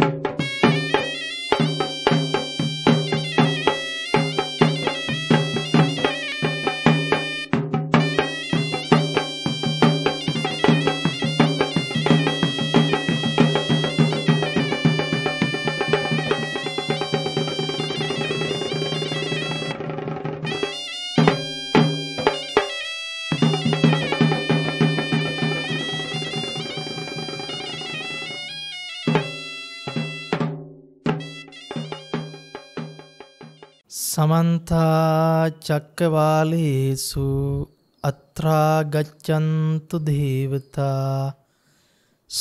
you සමන්තා චක්කවාලේසු අත්‍රා ගච්ඡන්තු දේවතා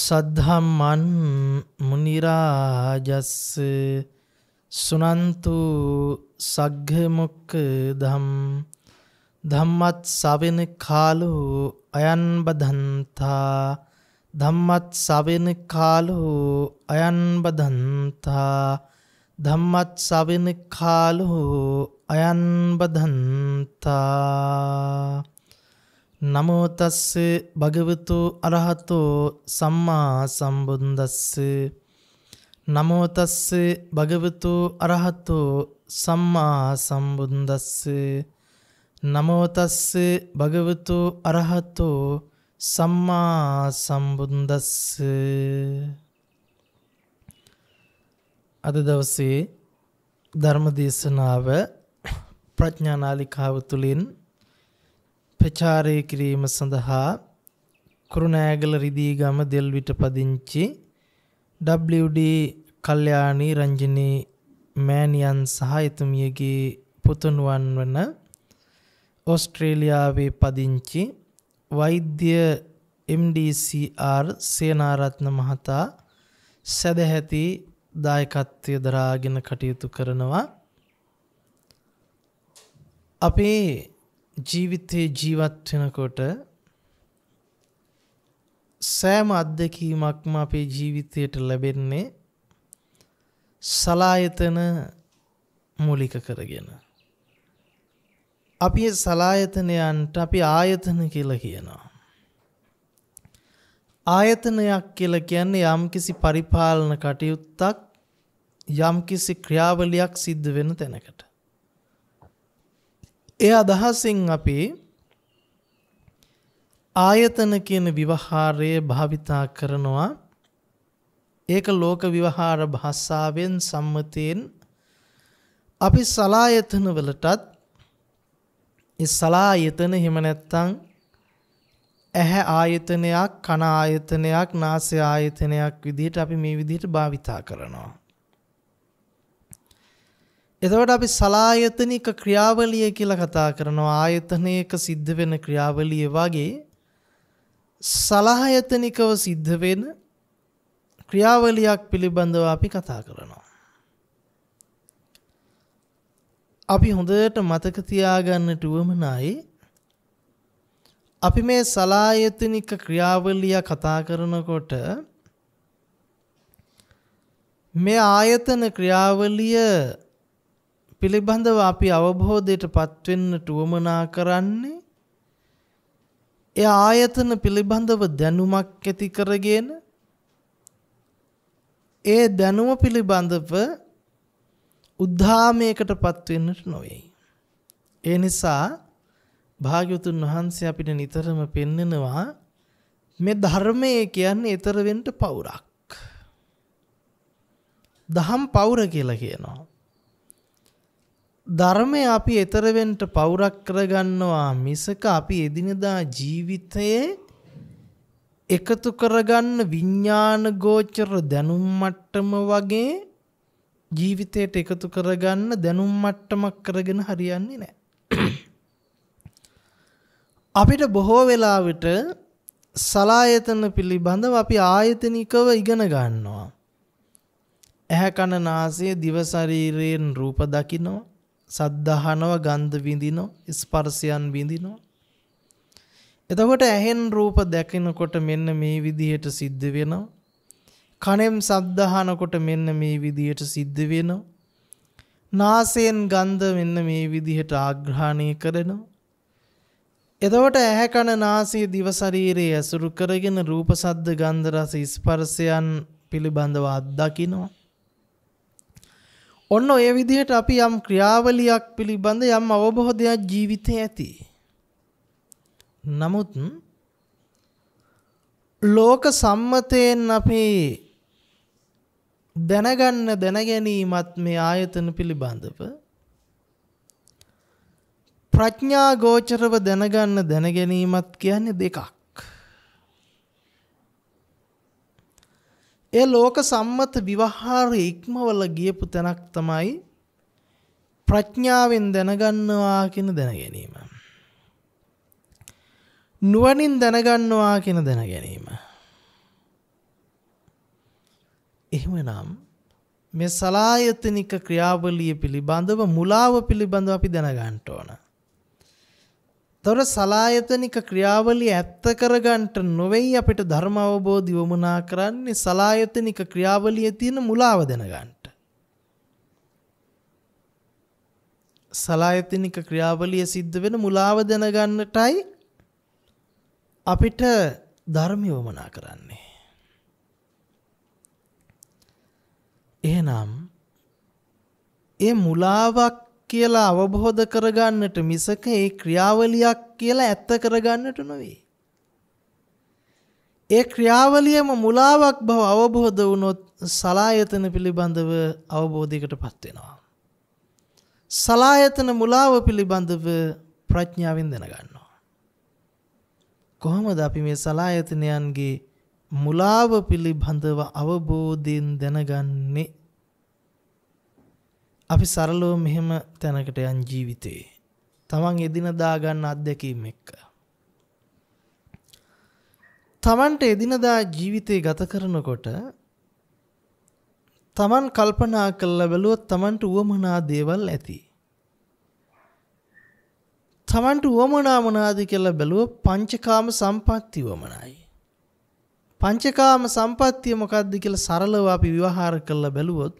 සද්ධම්මන් මුනි රාජස් සුනන්තු සග්ග මොක්ඛදම් ධම්මත් සවෙන කාලෝ අයන් බදන්තා ධම්මත් සවෙන කාලෝ අයන් බදන්තා ධම්මත් සවෙන කාලෝ අයන්බදන්තා නමෝ තස්ස භගවතු අරහතෝ සම්මා සම්බුද්දස්ස නමෝ තස්ස භගවතු අරහතෝ සම්මා සම්බුද්දස්ස නමෝ තස්ස භගවතු අරහතෝ සම්මා සම්බුද්දස්ස අද දවසේ ධර්ම දේශනාව ප්‍රඥානාලිකාව තුළින් ප්‍රචාරය කිරීම සඳහා කුරුණෑගල රිදීගම දෙල්විට පදිංචි WD කල්යාණී රංජනී මෑණියන් සහ එතුමියගේ පුතුණුවන් වන ඕස්ට්‍රේලියාවේ පදිංචි වෛද්‍ය MDCR සේනාරත්න මහතා සදැහැති දායකත්වය දරාගෙන කටයුතු කරනවා. අපේ ජීවිතයේ ජීවත් වෙනකොට සෑම අත්දැකීමක්ම අපේ ජීවිතයට ලැබෙන්නේ සලායතන මූලික කරගෙන. අපි සලායතනයන්ට අපි ආයතන කියලා කියනවා. ආයතනයක් කියලා කියන්නේ යම්කිසි පරිපාලන කටයුත්තක් යම්කිසි ක්‍රියාවලියක් සිද්ධ වෙන තැනකට. ඒ අදහසින් අපි ආයතන කියන විවහාරයේ භාවිතා කරනවා ඒක ලෝක විවහාර භාෂාවෙන් සම්මතයෙන් අපි සලායතන වලටත් ඒ සලායතන හිම නැත්තම් ඇහැ ආයතනයක් කන ආයතනයක් නාසය ආයතනයක් විදිහට අපි මේ විදිහට භාවිතා කරනවා. එතකොට අපි සලායතනික ක්‍රියාවලිය කියලා කතා කරනවා ආයතනයක සිද්ධ වෙන ක්‍රියාවලිය වගේ සලායතනිකව සිද්ධ වෙන ක්‍රියාවලියක් පිළිබඳව අපි කතා කරනවා. අපි හොඳට මතක තියාගන්නට උවමනයි අපි මේ සලායතනික ක්‍රියාවලිය කතා කරනකොට මේ ආයතන ක්‍රියාවලිය පිළිබඳව අපි අවබෝධයටපත් වෙන්නට උවමනා කරන්නේ ඒ ආයතන පිළිබඳව දැනුමක් ඇති කරගෙන ඒ දැනුම පිළිබඳව උද්ධාමයකටපත් වෙන්නට නොවේ. ඒ නිසා භාග්‍යවතුන් වහන්සේ අපිට නිතරම පෙන්නනවා මේ ධර්මය කියන්නේ ඊතර වෙන්න පවුරක්. දහම් පවුර කියලා කියනවා. ධර්මය අපි ඊතර වෙන්න පවුරක් කරගන්නවා මිසක අපි එදිනදා ජීවිතයේ එකතු කරගන්න විඥාන ගෝචර දැනුම් මට්ටම වගේ ජීවිතයට එකතු කරගන්න දැනුම් මට්ටමක් කරගෙන හරියන්නේ නැහැ. අපිට බොහෝ වෙලාවට සලායතන පිළිබඳව අපි ආයතනිකව ඉගෙන ගන්නවා. ඇහැ කන නාසය දිව ශරීරයෙන් රූප දකිනවා සද්ධාහනව ගන්ධ විඳිනවා ස්පර්ශයන් විඳිනවා එතකොට ඇහෙන් රූප දැකිනකොට මෙන්න මේ විදිහට සිද්ධ වෙනවා කනෙන් සද්ධාහනකොට මෙන්න මේ විදිහට සිද්ධ වෙනවා නාසයෙන් ගන්ධ මෙන්න මේ විදිහට ආග්‍රහණය කරනවා එතකොට ඇහැ කන නාසය දිව ශරීරයේ ඇසුරු කරගෙන රූප සද්ද ගන්ධ රස ස්පර්ශයන් පිළිබඳව අත්දකිනවා. ඔන්න ඔය විදිහට අපි යම් ක්‍රියාවලියක් පිළිබඳ යම් අවබෝධයක් ජීවිතේ ඇති. නමුත් ලෝක සම්මතයෙන් අපේ දැනගන්න දැනගැනීමත් මේ ආයතන පිළිබඳව ප්‍රඥා ගෝචරව දැනගන්න දැනගැනීමත් කියන්නේ දෙකක්. ඒ ලෝක සම්මත විවහාරයේ ඉක්මවල ගියපු තැනක් තමයි ප්‍රඥාවෙන් දැනගන්නවා කියන දැනගැනීම. නුවණින් දැනගන්නවා කියන දැනගැනීම. එහෙමනම් මේ සලායතනික ක්‍රියාවලිය පිළිබඳව මුලාව පිළිබඳව අපි දැනගන්න ඕන. තොර සලායතනික ක්‍රියාවලිය ඇත්ත කරගන්නට නොවේයි අපිට ධර්ම අවබෝධය වමනා කරන්නේ සලායතනික ක්‍රියාවලියේ තියෙන මුලාව දැනගන්නට. සලායතනික ක්‍රියාවලිය සිද්ධ වෙන මුලාව දැනගන්නටයි අපිට ධර්මය වමනා කරන්නේ. එහෙනම් ඒ මුලාවක් කියලා අවබෝධ කරගන්නට මිසක ඒ ක්‍රියාවලියක් කියලා ඇත්ත කරගන්නට නොවේ. ඒ ක්‍රියාවලියම මුලාවක් බව අවබෝධ වුණොත් සලායතන පිළිබඳව අවබෝධයකටපත් වෙනවා. සලායතන මුලාව පිළිබඳව ප්‍රඥාවෙන් දැනගන්නවා. කොහොමද අපි මේ සලායතනයන්ගේ මුලාව පිළිබඳව අවබෝධයෙන් දැනගන්නේ? අපි සරලව මෙහෙම තැනකට යන් ජීවිතේ. තමන් එදිනදා ගන්න අත්දැකීම් එක්ක. තමන්ට එදිනදා ජීවිතේ ගත කරනකොට තමන් කල්පනා කළ බැලුවොත් තමන්ට උවමනා දේවල් ඇති. තමන්ට උවමනා මොනවාද කියලා බැලුවොත් පංචකාම සම්පatti උවමනයි. පංචකාම සම්පත්තිය මොකක්ද කියලා සරලව අපි විවහාර කළ බැලුවොත්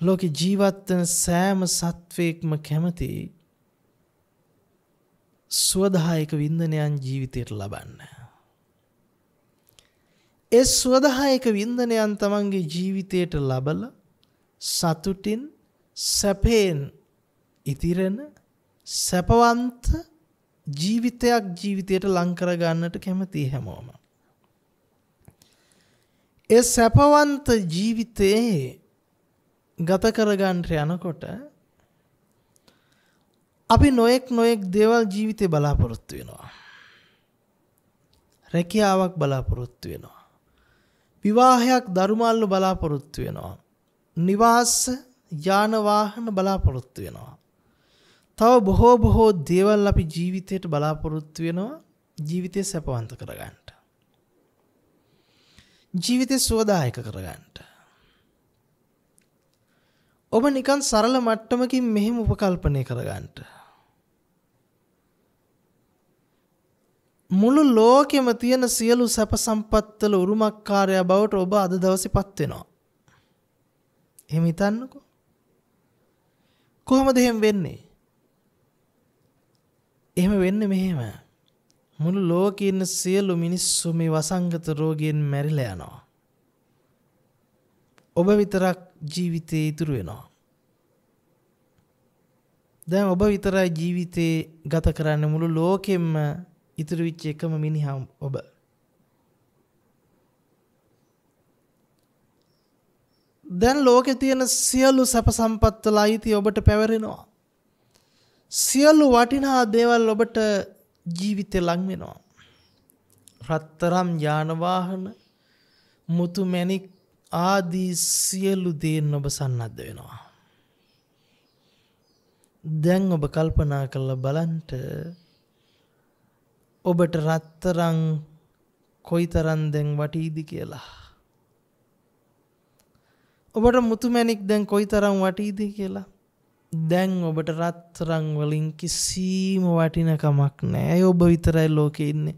ලෝක ජීවත් වෙන සෑම සත්වයකම කැමති සුවදායක වින්දනයන් ජීවිතයට ලබන්න. ඒ සුවදායක වින්දනයන් තමන්ගේ ජීවිතයට ලබල සතුටින් සැපයෙන් ඉතිරෙන සැපවන්ත ජීවිතයක් ජීවිතයට ලං කර ගන්නට කැමති හැමෝම. ඒ සැපවන්ත ජීවිතයේ ගත කරගන්නට යනකොට අපි නොයෙක් නොයෙක් දේවල් ජීවිතේ බලාපොරොත්තු වෙනවා. රැකියාවක් බලාපොරොත්තු වෙනවා. විවාහයක් දරුමල්ලු බලාපොරොත්තු වෙනවා. නිවාස යාන වාහන බලාපොරොත්තු වෙනවා. තව බොහෝ බොහෝ දේවල් අපි ජීවිතයට බලාපොරොත්තු වෙනවා ජීවිතය සැපවන්ත කරගන්නට. ජීවිතය සුවදායක කරගන්නට. ඔබ නිකන් සරල මට්ටමකින් මෙහෙම උපකල්පනය කරගන්නට. මුළු ලෝකෙම තියෙන සියලු සැප සම්පත්තල උරුමකාරයා බවට ඔබ අද දවසේපත් වෙනවා. එහෙම හිතන්නකෝ. කොහොමද එහෙම වෙන්නේ? එහෙම වෙන්නේ මෙහෙම. මුළු ලෝකේ ඉන්න සියලු මිනිස්සු මේ වසංගත රෝගයෙන් මැරිලා යනවා. ඔබ විතරක් ජීවිතයේ ඉතුරු වෙනවා. දැන් ඔබ විතරයි ජීවිතේ ගත කරන්න මුළු ලෝකෙම ඉතුරු වෙච්ච එකම මිනිහා ඔබ. දැන් ලෝකෙ තියෙන සියලු සැප සම්පත් වල අයිති ඔබට පැවරෙනවා. සියලු වටිනා දේවල් ඔබට ජීවිතේ ලං වෙනවා. රත්තරම් යාන වාහන, මුතු මැණික්, ආදී සියලු දේන් ඔබ සන්නද්ධ වෙනවා. දැන් ඔබ කල්පනා කරලා බලන්ට ඔබට රත්තරන් කොයිතරම් දැන් වටීද කියලා. ඔබට මුතුමැණික් දැන් කොයිතරම් වටීද කියලා. දැන් ඔබට රත්තරන් වලින් කිසිම වටිනකමක් නැහැ. ඔබ විතරයි ලෝකේ ඉන්නේ.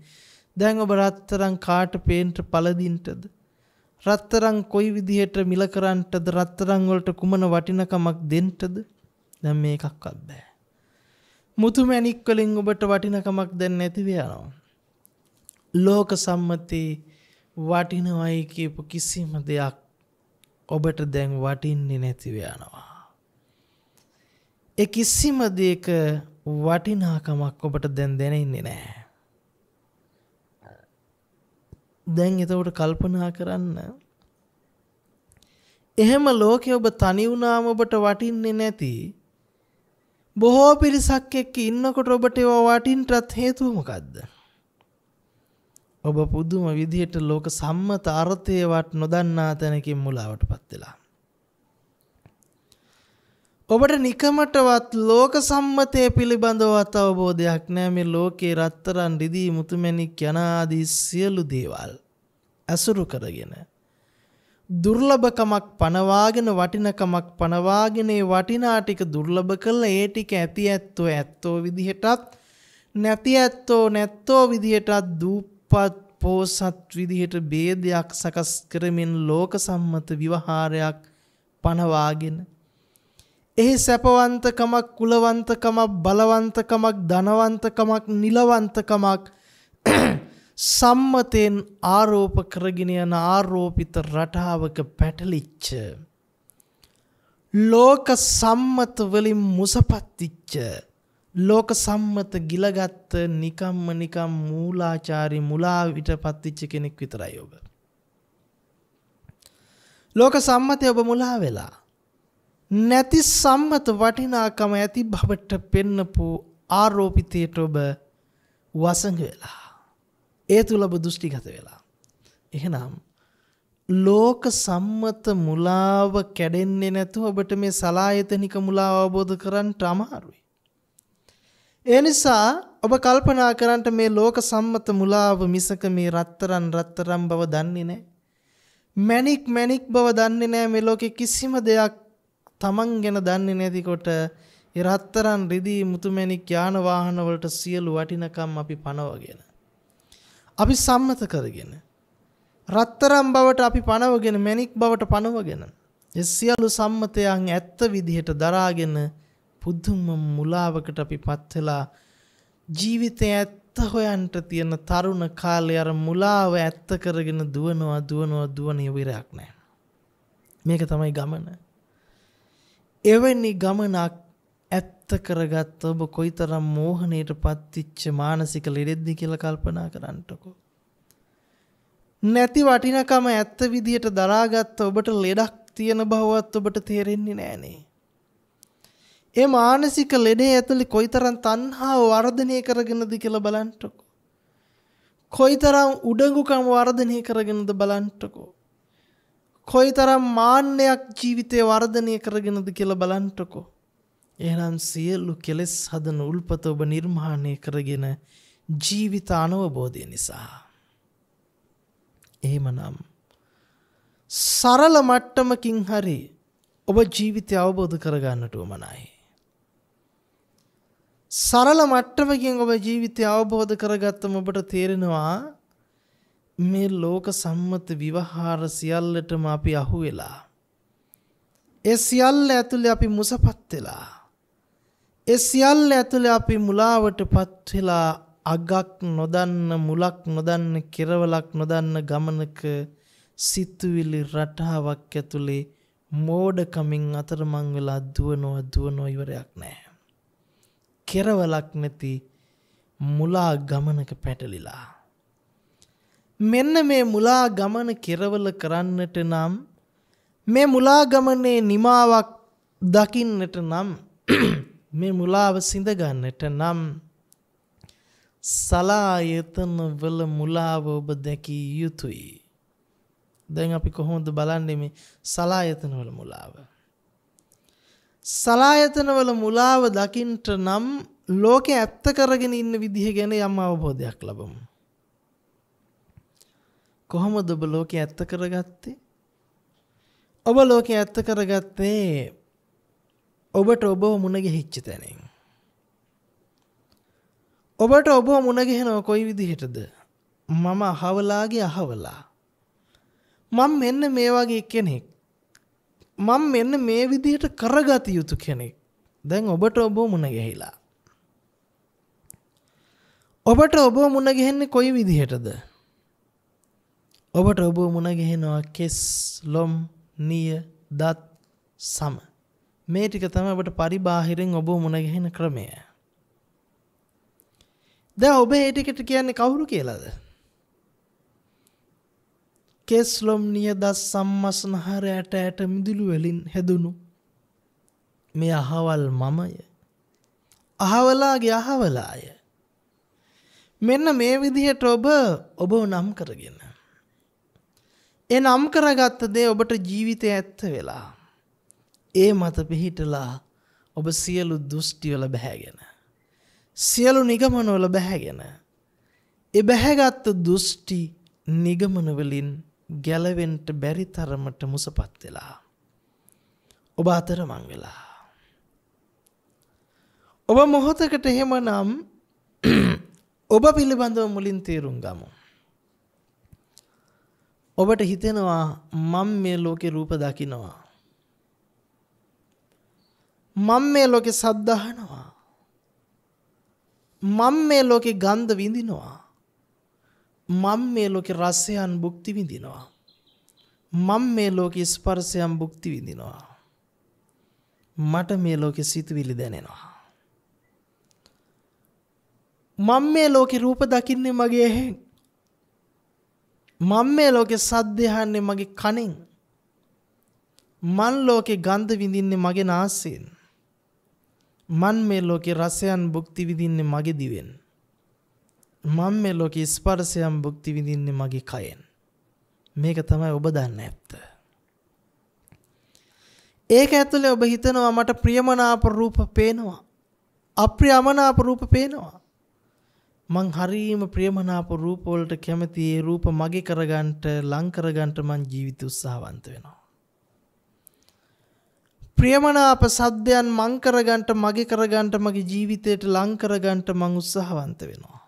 දැන් ඔබ රත්තරන් කාට පේන්ට පළදින්ටද? රත්තරන් කොයි විදිහට මිල කරන්නටද රත්තරන් වලට කුමන වටිනකමක් දෙන්නටද දැන් මේකක්වත් බෑ. මුතුමැණික් වලින් ඔබට වටිනකමක් දැන් නැතිව යනවා. ලෝක සම්මතේ වටිනවයි කියපු කිසිම දෙයක් ඔබට දැන් වටින්නේ නැතිව යනවා. ඒ කිසිම දෙයක වටිනාකමක් ඔබට දැන් දැනෙන්නේ නැහැ. දැන් එතකොට කල්පනා කරන්න එහෙම ලෝකේ ඔබ තනි වුණාම ඔබට වටින්නේ නැති බොහෝ පිරිසක් එක්ක ඉන්නකොට ඔබට ඒවා වටින්නටත් හේතුව මොකද්ද? ඔබ පුදුම විදිහට ලෝක සම්මත අර්ථයවත් නොදන්නා තැනකින් මුලාවටපත් වෙලා. ඔබට නිකමටවත් ලෝක සම්මතය පිළිබඳවත් අවබෝධයක් නෑ මේ ලෝකේ රත්තරන් රිදී මුතුමැණික් යනාදී සියලු දේවල් ඇසුරු කරගෙන දුර්ලභකමක් පනවාගෙන වටිනකමක් පනවාගෙන ඒ වටිනා ටික දුර්ලභ කළා ඒ ටික ඇති ඇත්තෝ ඇත්තෝ විදිහටත් නැති ඇත්තෝ නැත්තෝ විදිහටත් දූපත් පෝසත් විදිහට ભેදයක් සකස් කරමින් ලෝක සම්මත විවහාරයක් පනවාගෙන එහි සැපවන්තකමක් කුලවන්තකමක් බලවන්තකමක් ධනවන්තකමක් නිලවන්තකමක් සම්මතයෙන් ආරෝප කරගෙන යන ආරෝපිත රටාවක පැටලිච්ච ලෝක සම්මත වලින් මුසපත්තිච්ච ලෝක සම්මත ගිලගත්ත නිකම්ම නිකම් මූලාචාරි මුලාවිට පත්තිච්ච කෙනෙක් විතරයි ඔබ ලෝක සම්මතය ඔබ මුලා වෙලා නැති සම්මත වටිනාකම ඇති බවට පෙන්නපු ආරෝපිතයට ඔබ වසඟ වෙලා. ඒ තුළ ඔබ දෘෂ්ටිගත වෙලා. එහෙනම් ලෝක සම්මත මුලාව කැඩෙන්නේ නැතුව ඔබට මේ සලායතනික මුලාව අවබෝධ කරන්නට අමාරුයි. ඒ නිසා ඔබ කල්පනා කරන්නට මේ ලෝක සම්මත මුලාව මිසක මේ රත්තරන් රත්තරම් බව දන්නේ නැහැ. මැණික් මැණික් බව දන්නේ නැහැ මේ ලෝකේ කිසිම දෙයක් තමන් ගැන දන්නේ නැතිකොට රත්තරන් රිදී මුතුමැණික් යාන වාහන වලට සියලු වටිනකම් අපි පනවගෙන අපි සම්මත කරගෙන රත්තරන් බවට අපි පනවගෙන මැණික් බවට පනවගෙන ඒ සියලු සම්මතයන් ඇත්ත විදිහට දරාගෙන පුදුම මුලාවකට අපි පත් වෙලා ජීවිතේ ඇත්ත හොයන්ට තියෙන තරුණ කාලේ අර මුලාව ඇත්ත කරගෙන දුවනවා දුවනවා දුවන ඉවරයක් නැහැ මේක තමයි ගමන එවැනි ගමනක් ඇත්ත කරගත්ත ඔබ කොයිතරම් මෝහණයට පත්තිච්ච මානසික ලෙඩෙද්දි කියලා කල්පනා කරන්නටකෝ. නැති වටිනකම ඇත්ත විදියට දරාගත්ත ඔබට ලෙඩක් තියෙන බවවත් ඔබට තේරෙන්නේ නෑනේ. ඒ මානසික ලෙඩේ ඇතුළේ කොයිතරම් තණ්හාව වර්ධනය කරගෙනද කියලා බලන්නටකෝ. කොයිතරම් උඩඟුකම වර්ධනය කරගෙනද බලන්නටකෝ. කොයිතරම් මාන්නයක් ජීවිතේ වර්ධනය කරගෙනද කියලා බලන්ටකෝ. එහෙනම් සියලු කෙලෙස් හදන උල්පත ඔබ නිර්මාණය කරගෙන ජීවිත අනවබෝධය නිසා. එහෙමනම් සරල මට්ටමකින් හරි ඔබ ජීවිතය අවබෝධ කරගන්නට උවමනයි. සරල මට්ටමකින් ඔබ ජීවිතය අවබෝධ කරගත්තම ඔබට තේරෙනවා මේ ලෝක සම්මත විවහාර සියල්ලටම අපි අහු වෙලා. ඒ සියල්ල ඇතුළේ අපි මුසපත් වෙලා. ඒ සියල්ල ඇතුළේ අපි මුලාවටපත් වෙලා අගක් නොදන්න මුලක් නොදන්න කෙරවලක් නොදන්න ගමනක සිතුවිලි රටාවක් ඇතුළේ මෝඩකමින් අතරමං වෙලා දුවනවා දුවනවා ඉවරයක් නැහැ. කෙරවලක් නැති මුලා ගමනක පැටලිලා මෙන්න මේ මුලා ගමන කෙරවල කරන්නට නම් මේ මුලා ගමනේ නිමාවක් දකින්නට නම් මේ මුලාව සිඳ ගන්නට නම් සලායතනවල මුලාව ඔබ දැකිය යුතුයි. දැන් අපි කොහොමද බලන්නේ මේ සලායතනවල මුලාව? සලායතනවල මුලාව දකින්නට නම් ලෝකේ ඇත්ත කරගෙන ඉන්න විදිහ ගැන යම් අවබෝධයක් ලබමු. කොහොමද ඔබ ලෝකේ ඇත්ත කරගත්තේ? ඔබ ලෝකේ ඇත්ත කරගත්තේ ඔබට ඔබව මුණ ගැහිච්ච තැනින්. ඔබට ඔබව මුණ ගැහෙනව කොයි විදිහටද? මම අහවලාගේ අහවලා. මම මෙන්න මේ වගේ කෙනෙක්. මම මෙන්න මේ විදිහට කරගත යුතු කෙනෙක්. දැන් ඔබට ඔබ මුණ ගැහිලා. ඔබට ඔබ මුණ ගැහෙන්නේ කොයි විදිහටද? ඔබට ඔබ මුණ ගැහෙනවා කෙස් ලොම් නිය දත් සම. මේ ටික තමයි ඔබට පරිබාහිරින් ඔබ මුණ ගැහෙන ක්‍රමය. දැන් ඔබ මේ ටිකට කියන්නේ කවුරු කියලාද? කෙස් ලොම් නිය දත් සම්මස්නහර ඇට ඇට මිදුළු වලින් හැදුණු මේ අහවල් මමය. අහවලාගේ අහවලාය. මෙන්න මේ විදිහට ඔබ ඔබව නම් කරගෙන ඒ නම් කරගත්ත දේ ඔබට ජීවිතය ඇත්ත වෙලා. ඒ මත පිහිටලා ඔබ සියලු දෘෂ්ටිවල බැහැගෙන. සියලු නිගමනවල බැහැගෙන. එ බැහැගත්ත දෘෂ්ටි නිගමනවලින් ගැලවෙන්ට බැරි තරමට මුසපත් වෙලා. ඔබ අතරමං වෙලා. ඔබ මොහොතකට එහෙමනම් ඔබ පිළිබඳව මුලින් තේරුම් ගමු. ඔබට හිතෙනවා මම මේ ලෝකේ රූප දකිනවා. මම මේ ලෝකේ සද්ද අහනවා. මම මේ ලෝකේ ගන්ධ විඳිනවා. මම මේ ලෝකේ රසයන් භුක්ති විඳිනවා. මම මේ ලෝකේ ස්පර්ශයන් භුක්ති විඳිනවා. මට මේ ලෝකේ සිතුවිලි දැනෙනවා. මම මේ ලෝකේ රූප දකින්නේ මගේ ඇහෙන්. මම මේ ලෝකේ සද්ද අහන්නේ මගේ කනෙන්. මන් ලෝකේ ගන්ධ විඳින්නේ මගේ නාසයෙන්. මන් මේ ලෝකේ රසයන් භුක්ති විඳින්නේ මගේ දිවෙන්. මම මේ ලෝකේ ස්පර්ශයන් භුක්ති විඳින්නේ මගේ කයෙන්. මේක තමයි ඔබ දන්න ඇත්ත. ඒක ඇතුලේ ඔබ හිතනවා මට ප්‍රියමනාප රූප පේනවා. අප්‍රියමනාප රූප පේනවා. මං හරීම ප්‍රියමනාප රූපවලට කැමති ඒ රූප මගේ කරගන්නට ලං කරගන්නට මං ජීවිත උත්සාහවන්ත වෙනවා. ප්‍රියමනාප සද්දයන් මං කරගන්නට මගේ කරගන්නට මගේ ජීවිතයට ලං කරගන්නට මං උත්සාහවන්ත වෙනවා.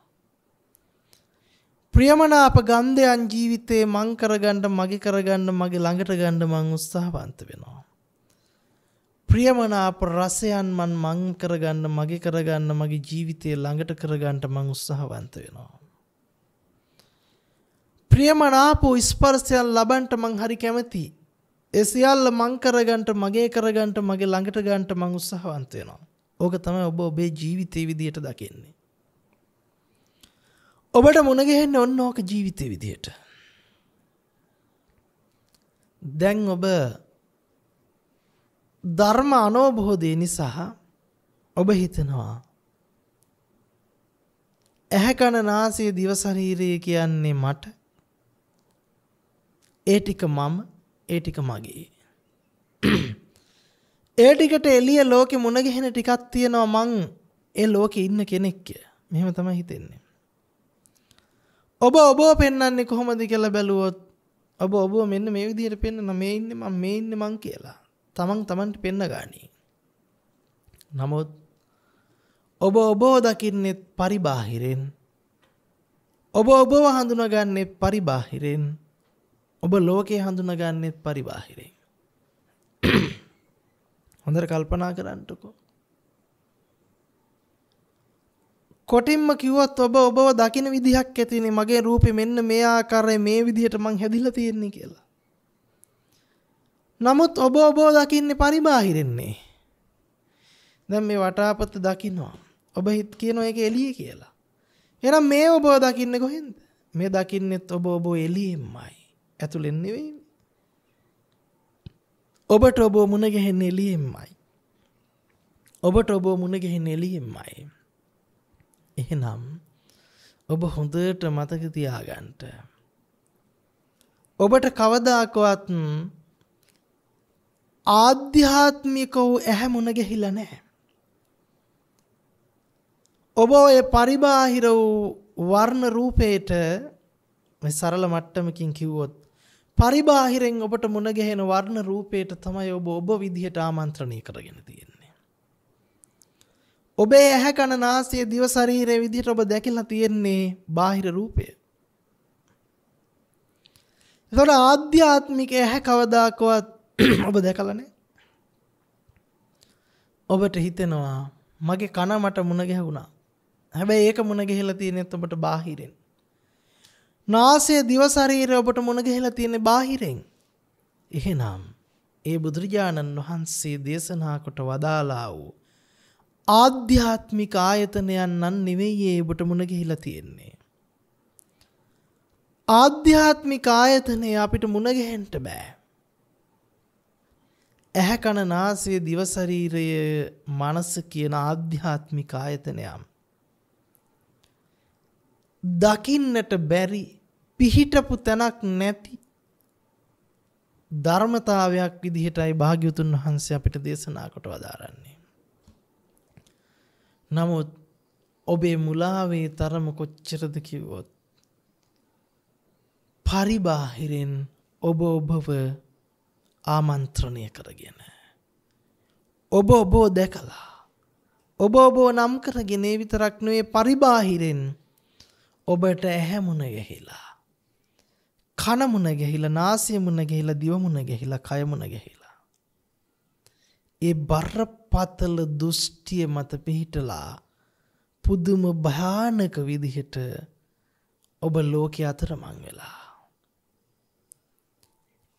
ප්‍රියමනාප ගන්ධයන් ජීවිතේ මං කරගන්නට මගේ කරගන්න මගේ ළඟට ගන්න මං උත්සාහවන්ත වෙනවා. ප්‍රියමනාප රසයන් මන් මං කරගන්න මගේ කරගන්න මගේ ජීවිතය ළඟට කරගන්නට මං උත්සාහවන්ත වෙනවා. ප්‍රියමනාප ස්පර්ශයන් ලබන්ට මං හරි කැමති. ඒ සියල්ල මං කරගන්නට මගේ කරගන්නට මගේ ළඟට ගන්නට මං උත්සාහවන්ත වෙනවා. ඕක තමයි ඔබ ඔබේ ජීවිතේ විදියට දකින්නේ. ඔබට මුණ ගැහෙන්නේ ඔන්න ඕක ජීවිතේ විදියට. දැන් ඔබ ධර්ම අනෝබෝධය නිසා ඔබ හිතනවා ඇහැ කන නාසය දිව ශරීරය කියන්නේ මට ඒ ටික මම ඒ ටික මගේ ඒ ටිකට එළිය ලෝකෙ මුණ ගැහෙන ටිකක් තියෙනවා මං ඒ ලෝකෙ ඉන්න කෙනෙක් කිය. මෙහෙම තමයි හිතෙන්නේ. ඔබ ඔබව පෙන්වන්නේ කොහොමද කියලා බැලුවොත් ඔබ ඔබව මෙන්න මේ විදිහට පෙන්වන මේ ඉන්නේ මම මේ ඉන්නේ මං කියලා. තමන් තමන්ට පෙන්න ගානී. නමුත් ඔබ ඔබෝ දකින්නෙත් පරිබාහිරෙන් ඔබ ඔබව හඳුනගන්නෙත් පරිබාහිරෙන් ඔබ ලෝකයේ හඳුනගන්නෙත් පරිබාහිරෙන් හොඳට කල්පනා කරන්නටකෝ කොටින්ම කිව්වත් ඔබ ඔබව දකින විදිහක් ඇතිනේ මගේ රූපේ මෙන්න මේ ආකාරයේ මේ විදිහට මං හැදිලා තියෙන්නේ කියලා නමුත් ඔබ ඔබව දකින්නේ පරිබාහිරින්නේ. දැන් මේ වටාපත දකින්නවා. ඔබ හිත කියනවා ඒක එළිය කියලා. එහෙනම් මේ ඔබව දකින්නේ කොහෙන්ද? මේ දකින්නෙත් ඔබ ඔබ එළියෙන්මයි. ඇතුලෙන් නෙවෙයි. ඔබට ඔබ මුණ ගැහෙන්නේ එළියෙන්මයි. ඔබට ඔබ මුණ ගැහෙන්නේ එළියෙන්මයි. එහෙනම් ඔබ හොඳට මතක තියාගන්න. ඔබට කවදාකවත් ආධ්‍යාත්මික වූ ඇහැ මුණ ගැහිලා නැහැ. ඔබ ඔය පරිබාහිර වූ වර්ණ රූපේට මේ සරල මට්ටමකින් කිව්වොත් පරිබාහිරෙන් ඔබට මුණ ගැහෙන වර්ණ රූපේට තමයි ඔබ ඔබ විදිහට ආමන්ත්‍රණය කරගෙන තියෙන්නේ. ඔබේ ඇහැ කන නාසය දිව ශරීරය විදිහට ඔබ දැකලා තියෙන්නේ බාහිර රූපය. ඒතර ආධ්‍යාත්මික ඇහැ කවදාකවත් ඔබ දැකලා නැහැ. ඔබට හිතෙනවා මගේ කන මට මුණ ගැහුණා. හැබැයි ඒක මුණ ගැහිලා තියෙනෙත් ඔබට බාහිරෙන්. නාසය දිව ශරීරය ඔබට මුණ ගැහිලා තියෙන්නේ බාහිරෙන්. එහෙනම් ඒ බුදුරජාණන් වහන්සේ දේශනා කොට වදාලා වූ ආධ්‍යාත්මික ආයතනයන් නම් නෙවෙයි ඒ ඔබට මුණ ගැහිලා තියෙන්නේ. ආධ්‍යාත්මික ආයතනය අපිට මුණ ගැහෙන්න බෑ. ඇහැ කන නාසය දිව ශරීරය මනස කියන ආධ්‍යාත්මික ආයතනයම් දකින්නට බැරි පිහිටපු තැනක් නැති ධර්මතාවයක් විදිහටයි භාග්‍යවතුන් වහන්සේ අපිට දේශනා කොට වදාරන්නේ. නමුත් ඔබේ මුලාවේ තරම කොච්චරද කිව්වොත් පරිබාහිරෙන් ඔබ ඔබව ආමන්ත්‍රණය කරගෙන. ඔබ ඔබෝ දැකලා. ඔබ ඔබෝ නම් කරගෙන විතරක් නොවේ පරිබාහිරෙන් ඔබට ඇහැමුණ ගැහිලා. කනමුණ ගැහිලා නාසියමුණ ගැහිලා දිවමුණ ගැහිලා කයමුණ ගැහිලා. ඒ බරපතල දෘෂ්ටිය මත පිහිටලා පුදුම භයානක විදිහට ඔබ ලෝකේ අතරමං වෙලා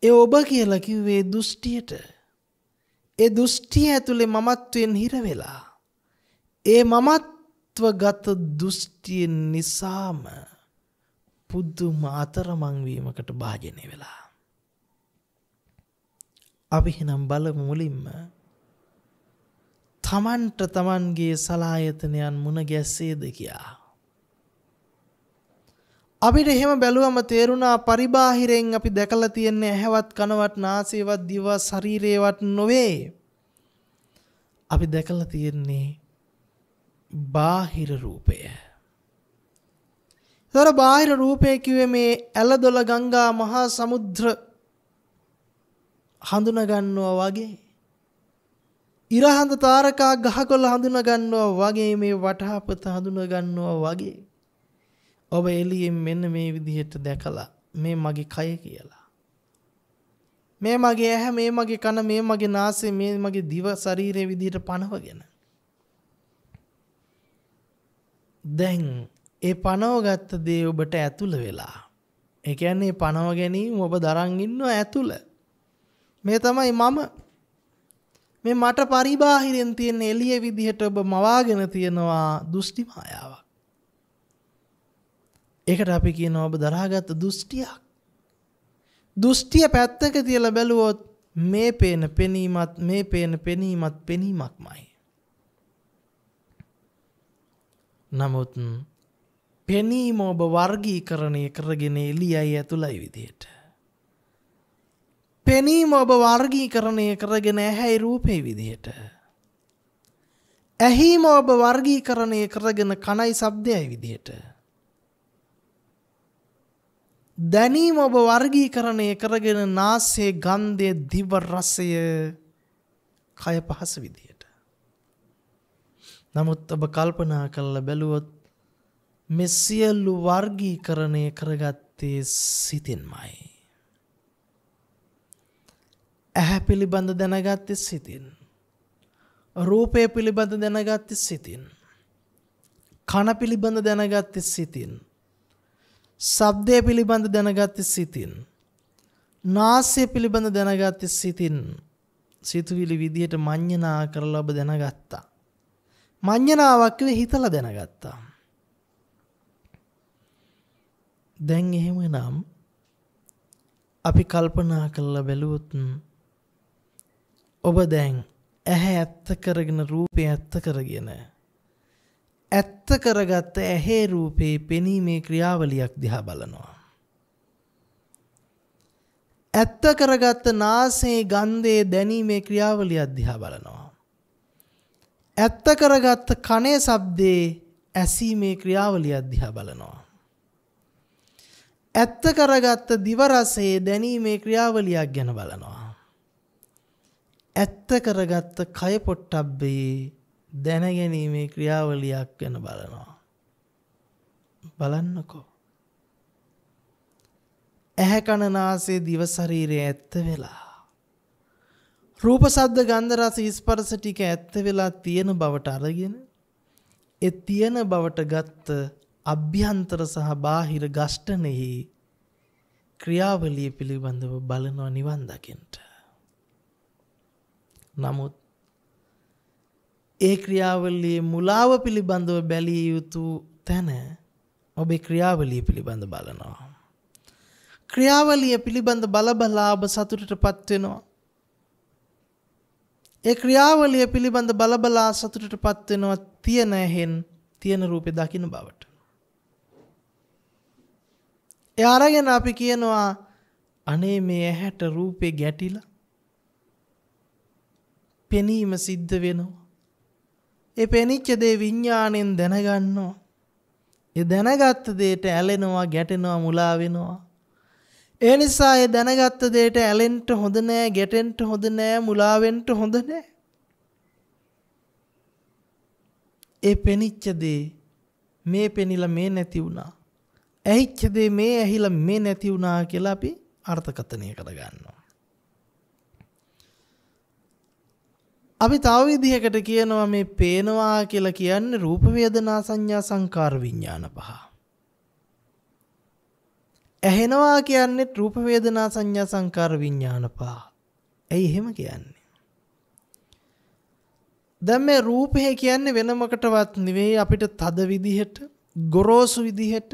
ඒ ඔබ කියලා කිව්වේ දෘෂ්ටියට. ඒ දෘෂ්ටිය ඇතුලේ මමත්වයෙන් හිර වෙලා. ඒ මමත්වගත දෘෂ්ටිය නිසාම පුදුම අතරමං වීමකට භාජනය වෙලා. අපි එහෙනම් බලමු මුලින්ම තමන්ට තමන්ගේ සලායතනයන් මුණ ගැස්සේද කියා. අපිට එහෙම බැලුවම තේරුණා පරිබාහිරෙන් අපි දැකලා තියෙන්නේ ඇහැවත් කනවත් නාසයවත් දිවවත් ශරීරයවත් නොවේ. අපි දැකලා තියෙන්නේ බාහිර රූපය. ඒතර බාහිර රූපය කිව්වේ මේ ඇලදොල ගංගා මහා සමුද්‍ර හඳුනා ගන්නවා වගේ. ඉරහඳ තාරකා ගහකොළ හඳුනා ගන්නවා වගේ මේ වටහාපත හඳුනා ගන්නවා වගේ. ඔබ එලියෙන් මෙන්න මේ විදිහට දැකලා මේ මගේ කය කියලා. මේ මගේ ඇහැ මේ මගේ කන මේ මගේ නාසය මේ මගේ දිව ශරීරය විදිහට පනවගෙන. දැන් ඒ පනවගත්ත දේ ඔබට ඇතුළ වෙලා. ඒ කියන්නේ පනව ගැනීම ඔබ දරන් ඉන්නවා ඇතුළ. මේ තමයි මම මේ මට පරිබාහිරෙන් තියෙන එළිය විදිහට ඔබ මවාගෙන තියෙනවා දෘෂ්ටි මායාව. ඒකට අපි කියනවා ඔබ දරාගත් දෘෂ්ටියක්. දෘෂ්ටිය පැත්තක තියලා බැලුවොත් මේ පේන පෙනීමත් මේ පේන පෙනීමත් පෙනීමක්මයි. නමුත් පෙනීම ඔබ වර්ගීකරණය කරගෙන එළියයි ඇතුළයි විදියට. පෙනීම ඔබ වර්ගීකරණය කරගෙන ඇහැයි රූපේ විදියට. ඇහිම ඔබ වර්ගීකරණය කරගෙන කණයි ශබ්දයයි විදියට. දැනීම ඔබ වර්ගීකරණය කරගෙන නාසයේ ගන්ධයේ දිව රසය කය පහස විදියට. නමුත් ඔබ කල්පනා කරලා බැලුවොත් මේ සියලු වර්ගීකරණය කරගත්තේ සිතින්මයි. ඇහැ පිළිබඳ දැනගත්තේ සිතින්. රූපය පිළිබඳ දැනගත්තේ සිතින්. කන පිළිබඳ දැනගත්තේ සිතින්. ශබ්දය පිළිබඳ දැනගත්තේ සිතින්. නාසය පිළිබඳ දැනගත්තේ සිතින්. සිතුවිලි විදියට මඤ්ඤණා කරලා ඔබ දැනගත්තා. මඤ්ඤණාවක් කිව්වේ හිතලා දැනගත්තා. දැන් එහෙමනම් අපි කල්පනා කරලා බැලුවොත් ඔබ දැන් ඇහැ ඇත්ත කරගෙන රූපය ඇත්ත කරගෙන ඇත්ත කරගත්ත ඇහේ රූපේ පෙනීමේ ක්‍රියාවලියක් දිහා බලනවා. ඇත්ත කරගත්ත නාසේ ගන්ධයේ දැනීමේ ක්‍රියාවලියක් දිහා බලනවා. ඇත්ත කරගත්ත කනේ ශබ්දේ ඇසීමේ ක්‍රියාවලියක් දිහා බලනවා. ඇත්ත කරගත්ත දිවරසේ දැනීමේ ක්‍රියාවලියක් ගැන බලනවා. ඇත්ත කරගත්ත කය පොට්ටබ්බයේ දැනගැනීමේ ක්‍රියාවලියක් ගැන බලනවා. බලන්නකෝ. ඇහැකණනාසේ දිවශරීරය ඇත්ත වෙලා. රූප සද්ද ගන්ධරස ස්පර්ශ ටික ඇත්ත වෙලා තියෙන බවට අරගෙන ඒ තියෙන බවට ගත්ත අභ්‍යන්තර සහ බාහිර ගෂ්ඨනෙහි ක්‍රියාවලිය පිළිබඳව බලනවා නිවන් දකින්ට. නමුත් ඒ ක්‍රියාවලියේ මුලාව පිළිබඳව බැලිය යුතු තැන ඔබේ ක්‍රියාවලිය පිළිබඳ බලනවා. ක්‍රියාවලිය පිළිබඳ බලබලා ඔබ සතුටට පත්වෙනවා. ඒ ක්‍රියාවලිය පිළිබඳ බලබලා සතුටට පත්වෙනවා තියෙන ඇහෙන් තියෙන රූපේ දකින්න බවට. ඒ අරගෙන අපි කියනවා අනේ මේ ඇහැට රූපේ ගැටිලා පෙනීම සිද්ධ වෙනවා. ඒ පෙනිච්ච දේ විඥාණයෙන් දැනගන්නවා. ඒ දැනගත් දෙයට ඇලෙනවා, ගැටෙනවා, මුලා වෙනවා. ඒ නිසා ඒ දැනගත් දෙයට ඇලෙන්න හොඳ නෑ, ගැටෙන්න හොඳ නෑ, මුලා වෙන්න හොඳ නෑ. ඒ පෙනිච්ච දේ මේ පෙනිලා මේ නැති වුණා. ඇහිච්ච දේ මේ ඇහිලා මේ නැති වුණා කියලා අපි අර්ථකථනය කරගන්නවා. අපි තව විදිහකට කියනවා මේ පේනවා කියලා කියන්නේ රූප වේදනා සංඥා සංකාර විඥාන පහ. ඇහෙනවා කියන්නේ රූප වේදනා සංඥා සංකාර විඥාන පහ. ඇයි එහෙම කියන්නේ? දැන් මේ රූපය කියන්නේ වෙනමකටවත් නෙවෙයි අපිට තද විදිහට, ගොරෝසු විදිහට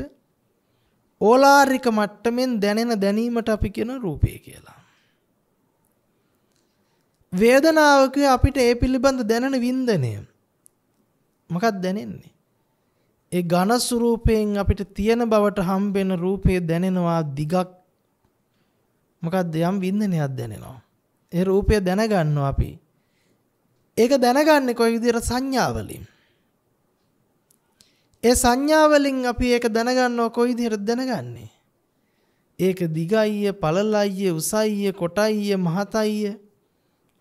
ඕලාරික මට්ටමින් දැනෙන දැනීමට අපි කියන රූපය කියලා. වේදනාවක අපිට ඒ පිළිබඳ දැනෙන වින්දනය මොකක් දැනෙන්නේ ඒ ඝන ස්වරූපයෙන් අපිට තියෙන බවට හම්බෙන රූපේ දැනෙනවා දිගක් මොකක්ද යම් වින්දනයක් දැනෙනවා ඒ රූපය දැනගන්නවා අපි ඒක දැනගන්නේ කොයි විදිහට සංඥාවලින් ඒ සංඥාවලින් අපි ඒක දැනගන්නවා කොයි විදිහට දැනගන්නේ ඒක දිගයිය පළලයිය උසයිය කොටයිය මහතයිය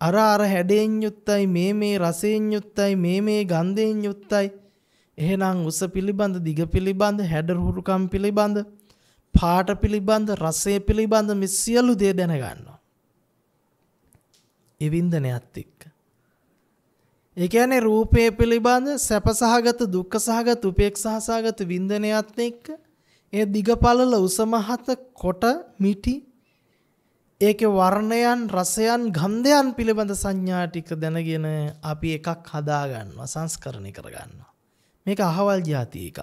අර අර හැඩයෙන් යුක්තයි මේ මේ රසයෙන් යුක්තයි මේ මේ ගන්ධයෙන් යුක්තයි එහෙනම් උස පිළිබඳ දිග පිළිබඳ හැඩ රුහුරුකම් පිළිබඳ පාට පිළිබඳ රසය පිළිබඳ මේ සියලු දේ දැනගන්නවා. ඒ වින්දනයත් එක්ක. ඒ කියන්නේ රූපයේ පිළිබඳ සැපසහගත දුක්ඛසහගත උපේක්ෂාසහගත වින්දනයත් එක්ක ඒ දිගපළල උසමහත කොට මිටි ඒකේ වර්ණයන් රසයන් ගන්ධයන් පිළිබඳ සංඥා ටික දැනගෙන අපි එකක් හදාගන්නවා සංස්කරණය කරගන්නවා මේක අහවල් જાති එකක්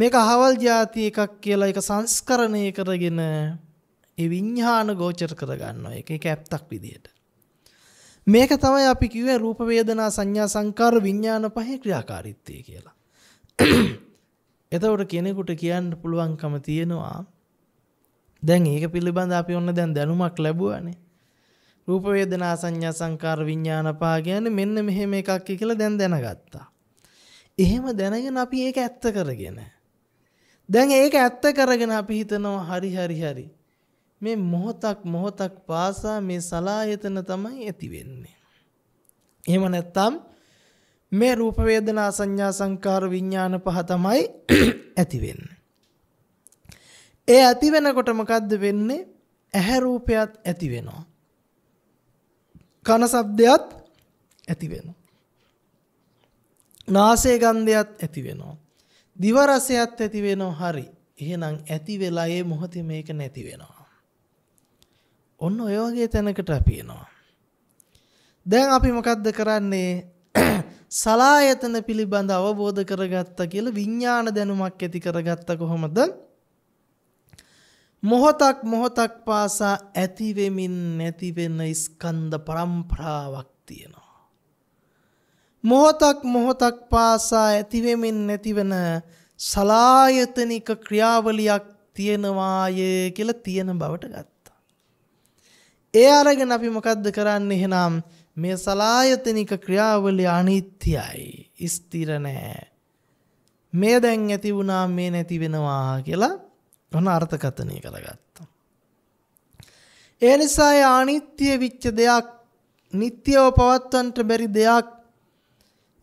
මේක අහවල් જાති එකක් කියලා ඒක සංස්කරණය කරගෙන ඒ විඥාන ගෝචර කරගන්නවා ඒක ඒක ඇත්තක් විදියට මේක තමයි අපි කිව්වේ රූප වේදනා සංඥා සංකාර විඥාන පහේ ක්‍රියාකාරීත්වය කියලා එතකොට කෙනෙකුට කියන්න පුළුවන්කම තියෙනවා දැන් ඒක පිළිබඳ අපි ඔන්න දැන් දැනුමක් ලැබුවානේ. රූප වේදනා සංඥා සංකාර විඥාන පහ කියන්නේ මෙන්න මෙහෙම එකක් කියලා දැන් දැනගත්තා. එහෙම දැනගෙන අපි ඒක ඇත්ත කරගෙන. දැන් ඒක ඇත්ත කරගෙන අපි හිතනවා හරි හරි හරි. මේ මොහොතක් මොහොතක් පාසා මේ සලායතන තමයි ඇති වෙන්නේ. එහෙම නැත්තම් මේ රූප වේදනා සංඥා සංකාර විඥාන පහ තමයි ඇති වෙන්නේ. ඒ ඇති වෙනකොට මොකද්ද වෙන්නේ? ඇහැ රූපයත් ඇති වෙනවා. කන ශබ්දයත් ඇති වෙනවා. නාසය ගන්ධයත් ඇති වෙනවා. දිව රසයත් ඇති වෙනවා හරි. එහෙනම් ඇති වෙලා ඒ මොහොතේ මේක නැති වෙනවා. ඔන්න ඔය වගේ තැනකට අපි එනවා. දැන් අපි මොකද්ද කරන්නේ? සලායතන පිළිබඳ අවබෝධ කරගත්තා කියලා විඥාන දැනුමක් ඇති කරගත්තා කොහොමද? මොහොතක් මොහොතක් පාසා ඇතිවෙමින් නැතිවෙන්න ස්කන්ධ පරම්පරාවක් තියෙනවා. මොහොතක් මොහොතක් පාසා ඇතිවෙමින් නැතිවෙන සලායතනික ක්‍රියාවලියක් තියෙනවාය කියල තියෙන බවට ගත්තා. ඒ අරගෙන අපි මොකද්ද කරන්න එහෙනම් මේ සලායතනික ක්‍රියාවලිය අනිත්‍යයි ස්තිර නෑ. මේ දැන් ඇති වුණා මේ නැති වෙනවා කියලා ඔන්න අර්ථකථනය කරගත්තා. ඒ නිසා ඒ අනිත්‍ය විච්ච දෙයක් නිට්ටයව පවත්වන්නට බැරි දෙයක්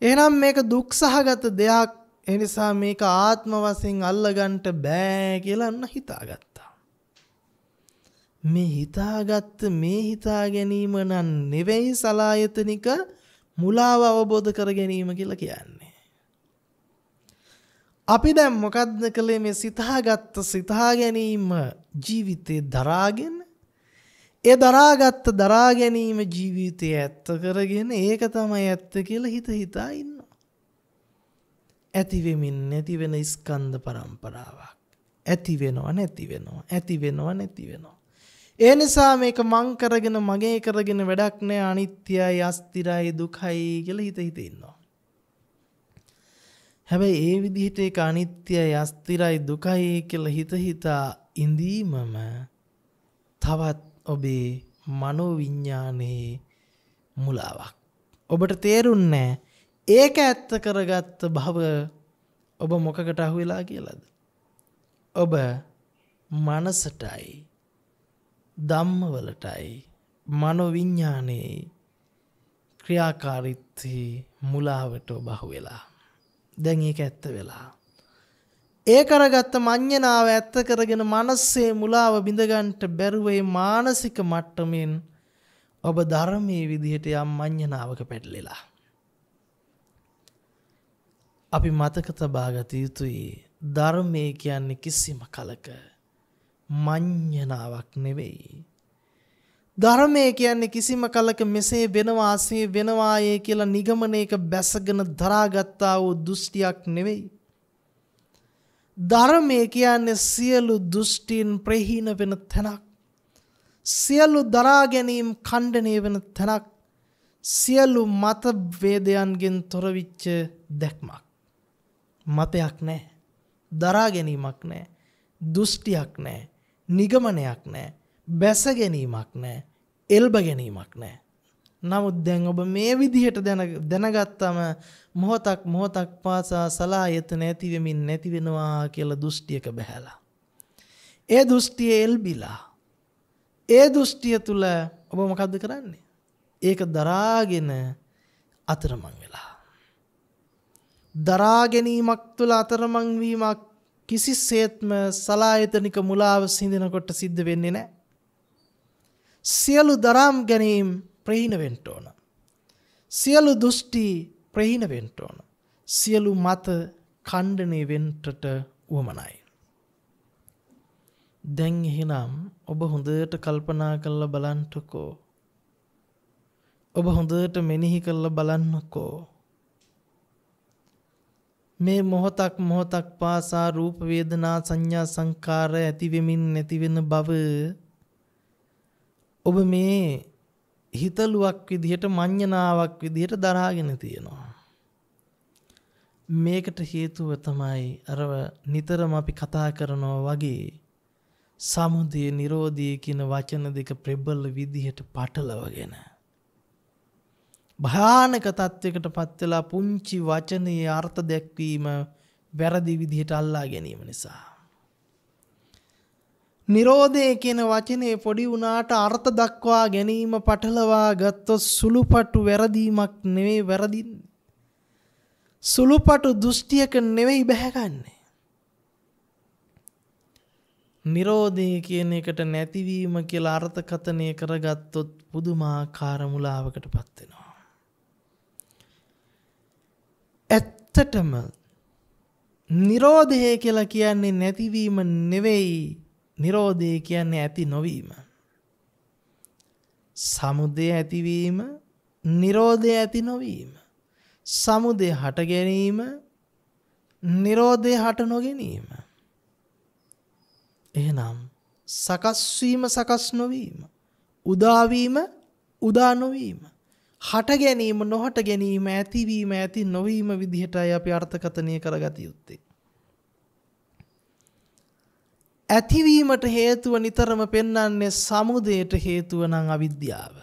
එහෙනම් මේක දුක් සහගත දෙයක් ඒ නිසා මේක ආත්ම වශයෙන් අල්ලගන්න බෑ කියලා අන්න හිතාගත්තා. මේ හිතාගත්ත මේ හිතා ගැනීම නම් නෙවෙයි සලායතනික මුලාව අවබෝධ කර ගැනීම කියලා කියන්නේ. අපි දැන් මොකද්ද කළේ මේ සිතාගත්ත සිතා ගැනීම ජීවිතේ දරාගෙන ඒ දරාගත්ත දරා ගැනීම ජීවිතය ඇත්ත කරගෙන ඒක තමයි ඇත්ත කියලා හිත හිතා ඉන්නවා. ඇති වෙමින් නැති වෙන ස්කන්ධ પરම්පරාවක්. ඇති වෙනව නැති වෙනව ඇති වෙනව නැති වෙනව. ඒ නිසා මේක මං කරගෙන මගේ කරගෙන වැඩක් නෑ අනිත්‍යයි අස්තිරයි දුකයි කියලා හිත හිත ඉන්නවා. හැබැයි ඒ විදිහට ඒක අනිත්‍යයි අස්තිරයි දුකයි කියලා හිත හිතා ඉඳීමම තවත් ඔබේ මනෝවිඤ්ඤාණයේ මුලාවක්. ඔබට තේරුන්නේ ඒක ඇත්ත කරගත්ත භව ඔබ මොකකට අහු වෙලා කියලාද? ඔබ මනසටයි ධම්මවලටයි මනෝවිඤ්ඤාණේ ක්‍රියාකාරීත්වයේ මුලාවට ඔබ අහු වෙලා දැන් ඒක ඇත්ත වෙලා. ඒ කරගත්ත මඤ්ඤණාව ඇත්ත කරගෙන මනසේ මුලාව බිඳගන්ට බැරුවේ මානසික මට්ටමින් ඔබ ධර්මයේ විදිහට යම් මඤ්ඤණාවක පැටලෙලා. අපි මතක තබා ගත යුතුයි ධර්මයේ කියන්නේ කිසිම කලක මඤ්ඤණාවක් නෙවෙයි. ධර්මය කියන්නේ කිසිම කලක මෙසේ වෙනවා අසේ වෙනවායේ කියලා නිගමනයක බැසගෙන දරාගත්තා වූ දෘෂ්ටියක් නෙවෙයි. ධර්මය කියන්නේ සියලු දෘෂ්ටීන් ප්‍රහීන වෙන තැනක්. සියලු දරා ගැනීම් ඛණ්ඩණය වෙන තැනක්. සියලු මත වේදයන්ගෙන් තොරවිච්ච දැක්මක්. මතයක් නැහැ. දරා ගැනීමක් නැහැ. දෘෂ්ටියක් නැහැ. නිගමනයක් නැහැ. බැස ගැනීමක් නෑ එල්බ ගැනීමක් නෑ. නමුත් දැන් ඔබ මේ විදිහට දැනගත්තම මොහොතක් මොහොතක් පාසා සලායත නැතිවෙමින් නැතිවෙනවා කියලා දෘෂ්ටියක බැහැලා. ඒ දෘෂ්ටිය එල්බිලා. ඒ දෘෂ්ටිය තුළ ඔබ මොකක්ද කරන්නේ. ඒක දරාගෙන අතරමං වෙලා. දරාගැනීමක් තුළ අතරමංවීමක් කිසිස්සේත්ම සලායතනික මුලාව සිඳනකොට සිද්ධ වෙන්නේ නෑ. සියලු දරාම් ගැනීම් ප්‍රහීන වෙන්න ඕන. සියලු දෘෂ්ටි ප්‍රහීන වෙන්න ඕන. සියලු මත ඛණ්ඩණය වෙන්නට උවමනයි. දැන් එහෙනම් ඔබ හොඳට කල්පනා කරලා බලන්නකෝ. ඔබ හොඳට මෙනෙහි කරලා බලන්නකෝ. මේ මොහොතක් මොහොතක් පාසා රූප වේදනා සංඥා සංකාර ඇති වෙමින් නැති වෙන බව ඔබ මේ හිතලුවක් විදිහට මඤ්ඤණාවක් විදිහට දරාගෙන තියෙනවා. මේකට හේතුව තමයි අරව නිතරම අපි කතා කරනවා වගේ සමුදය නිරෝධය කියන වචන දෙක ප්‍රබල විදිහට පටලවගෙන. භයානක තත්ත්වයකට පත් වෙලා පුංචි වචනයේ අර්ථ දැක්වීම වැරදි විදිහට අල්ලා ගැනීම නිසා නිරෝධය කියන වචනේ පොඩි වුණාට අර්ථ දක්වා ගැනීම පටලවා ගත්තොත් සුළුපටු වැරදීමක් නෙවෙයි වැරදින්නේ. සුළුපටු දෘෂ්ටියක නෙවෙයි බැහැගන්නේ. නිරෝධය කියන එකට නැතිවීම කියලා අර්ථකථනය කරගත්තොත් පුදුමාකාර මුලාවකටපත් වෙනවා. ඇත්තටම නිරෝධය කියලා කියන්නේ නැතිවීම නෙවෙයි නිරෝධය කියන්නේ ඇති නොවීම. සමුදය ඇතිවීම නිරෝධය ඇති නොවීම. සමුදය හට ගැනීම නිරෝධය හට නොගැනීම. එහෙනම් සකස් වීම සකස් නොවීම, උදාවීම උදා නොවීම, හට ගැනීම නොහට ගැනීම, ඇතිවීම ඇති නොවීම විදිහටයි අපි අර්ථකථනය කරගත යුත්තේ. ඇතිවීමට හේතුව නිතරම පෙන්වන්නේ සමුදයට හේතුව නම් අවිද්‍යාව.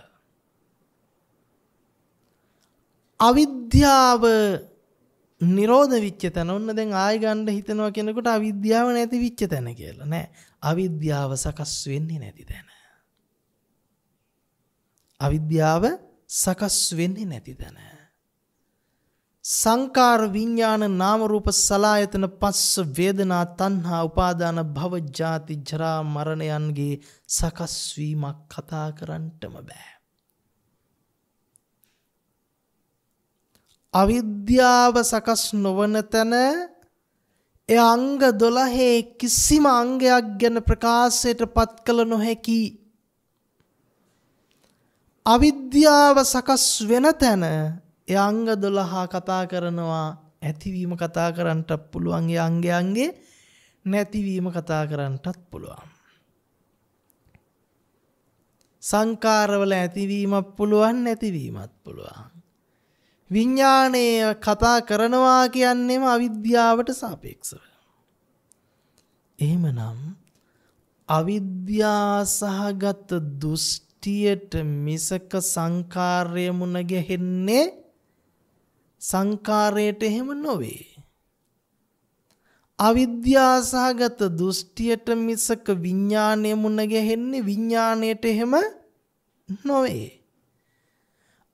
අවිද්‍යාව නිරෝධ විච්ච තැන ඔන්න දැන් ආය ගන්න හිතනවා කෙනෙකුට අවිද්‍යාව නැති විච්ච තැන කියලා නෑ. අවිද්‍යාව සකස් වෙන්නේ නැති තැන. අවිද්‍යාව සකස් වෙන්නේ නැති තැන. සංකාර විඤ්ඤාණ නාම රූප සලායතන පස්ස වේදනා තණ්හා උපාදාන භව ජාති ජරා මරණයන්ගේ සකස් වීමක් කතා කරන්නටම බෑ අවිද්‍යාව සකස් නොවන තැන ඒ අංග 12 කිසිම අංගයක් ගැන ප්‍රකාශයට පත් කළ නොහැකි අවිද්‍යාව සකස් වෙන තැන ඒ අංග 12 කතා කරනවා ඇතිවීම කතා කරන්නත් පුළුවන් ඒ අංගයන්ගේ නැතිවීම කතා කරන්නත් පුළුවන් සංකාරවල ඇතිවීමක් පුළුවන් නැතිවීමත් පුළුවන් විඥාණය කතා කරනවා කියන්නේම අවිද්‍යාවට සාපේක්ෂව එහෙමනම් අවිද්‍යා සහගත දෘෂ්ටියට මිසක සංකාරය මුණ ගැහෙන්නේ සංකාරයට එහෙම නොවේ. අවිද්‍යාසහගත දෘෂ්ටියට මිසක විඥාණය මුණ ගැහෙන්නේ විඥාණයට එහෙම නොවේ.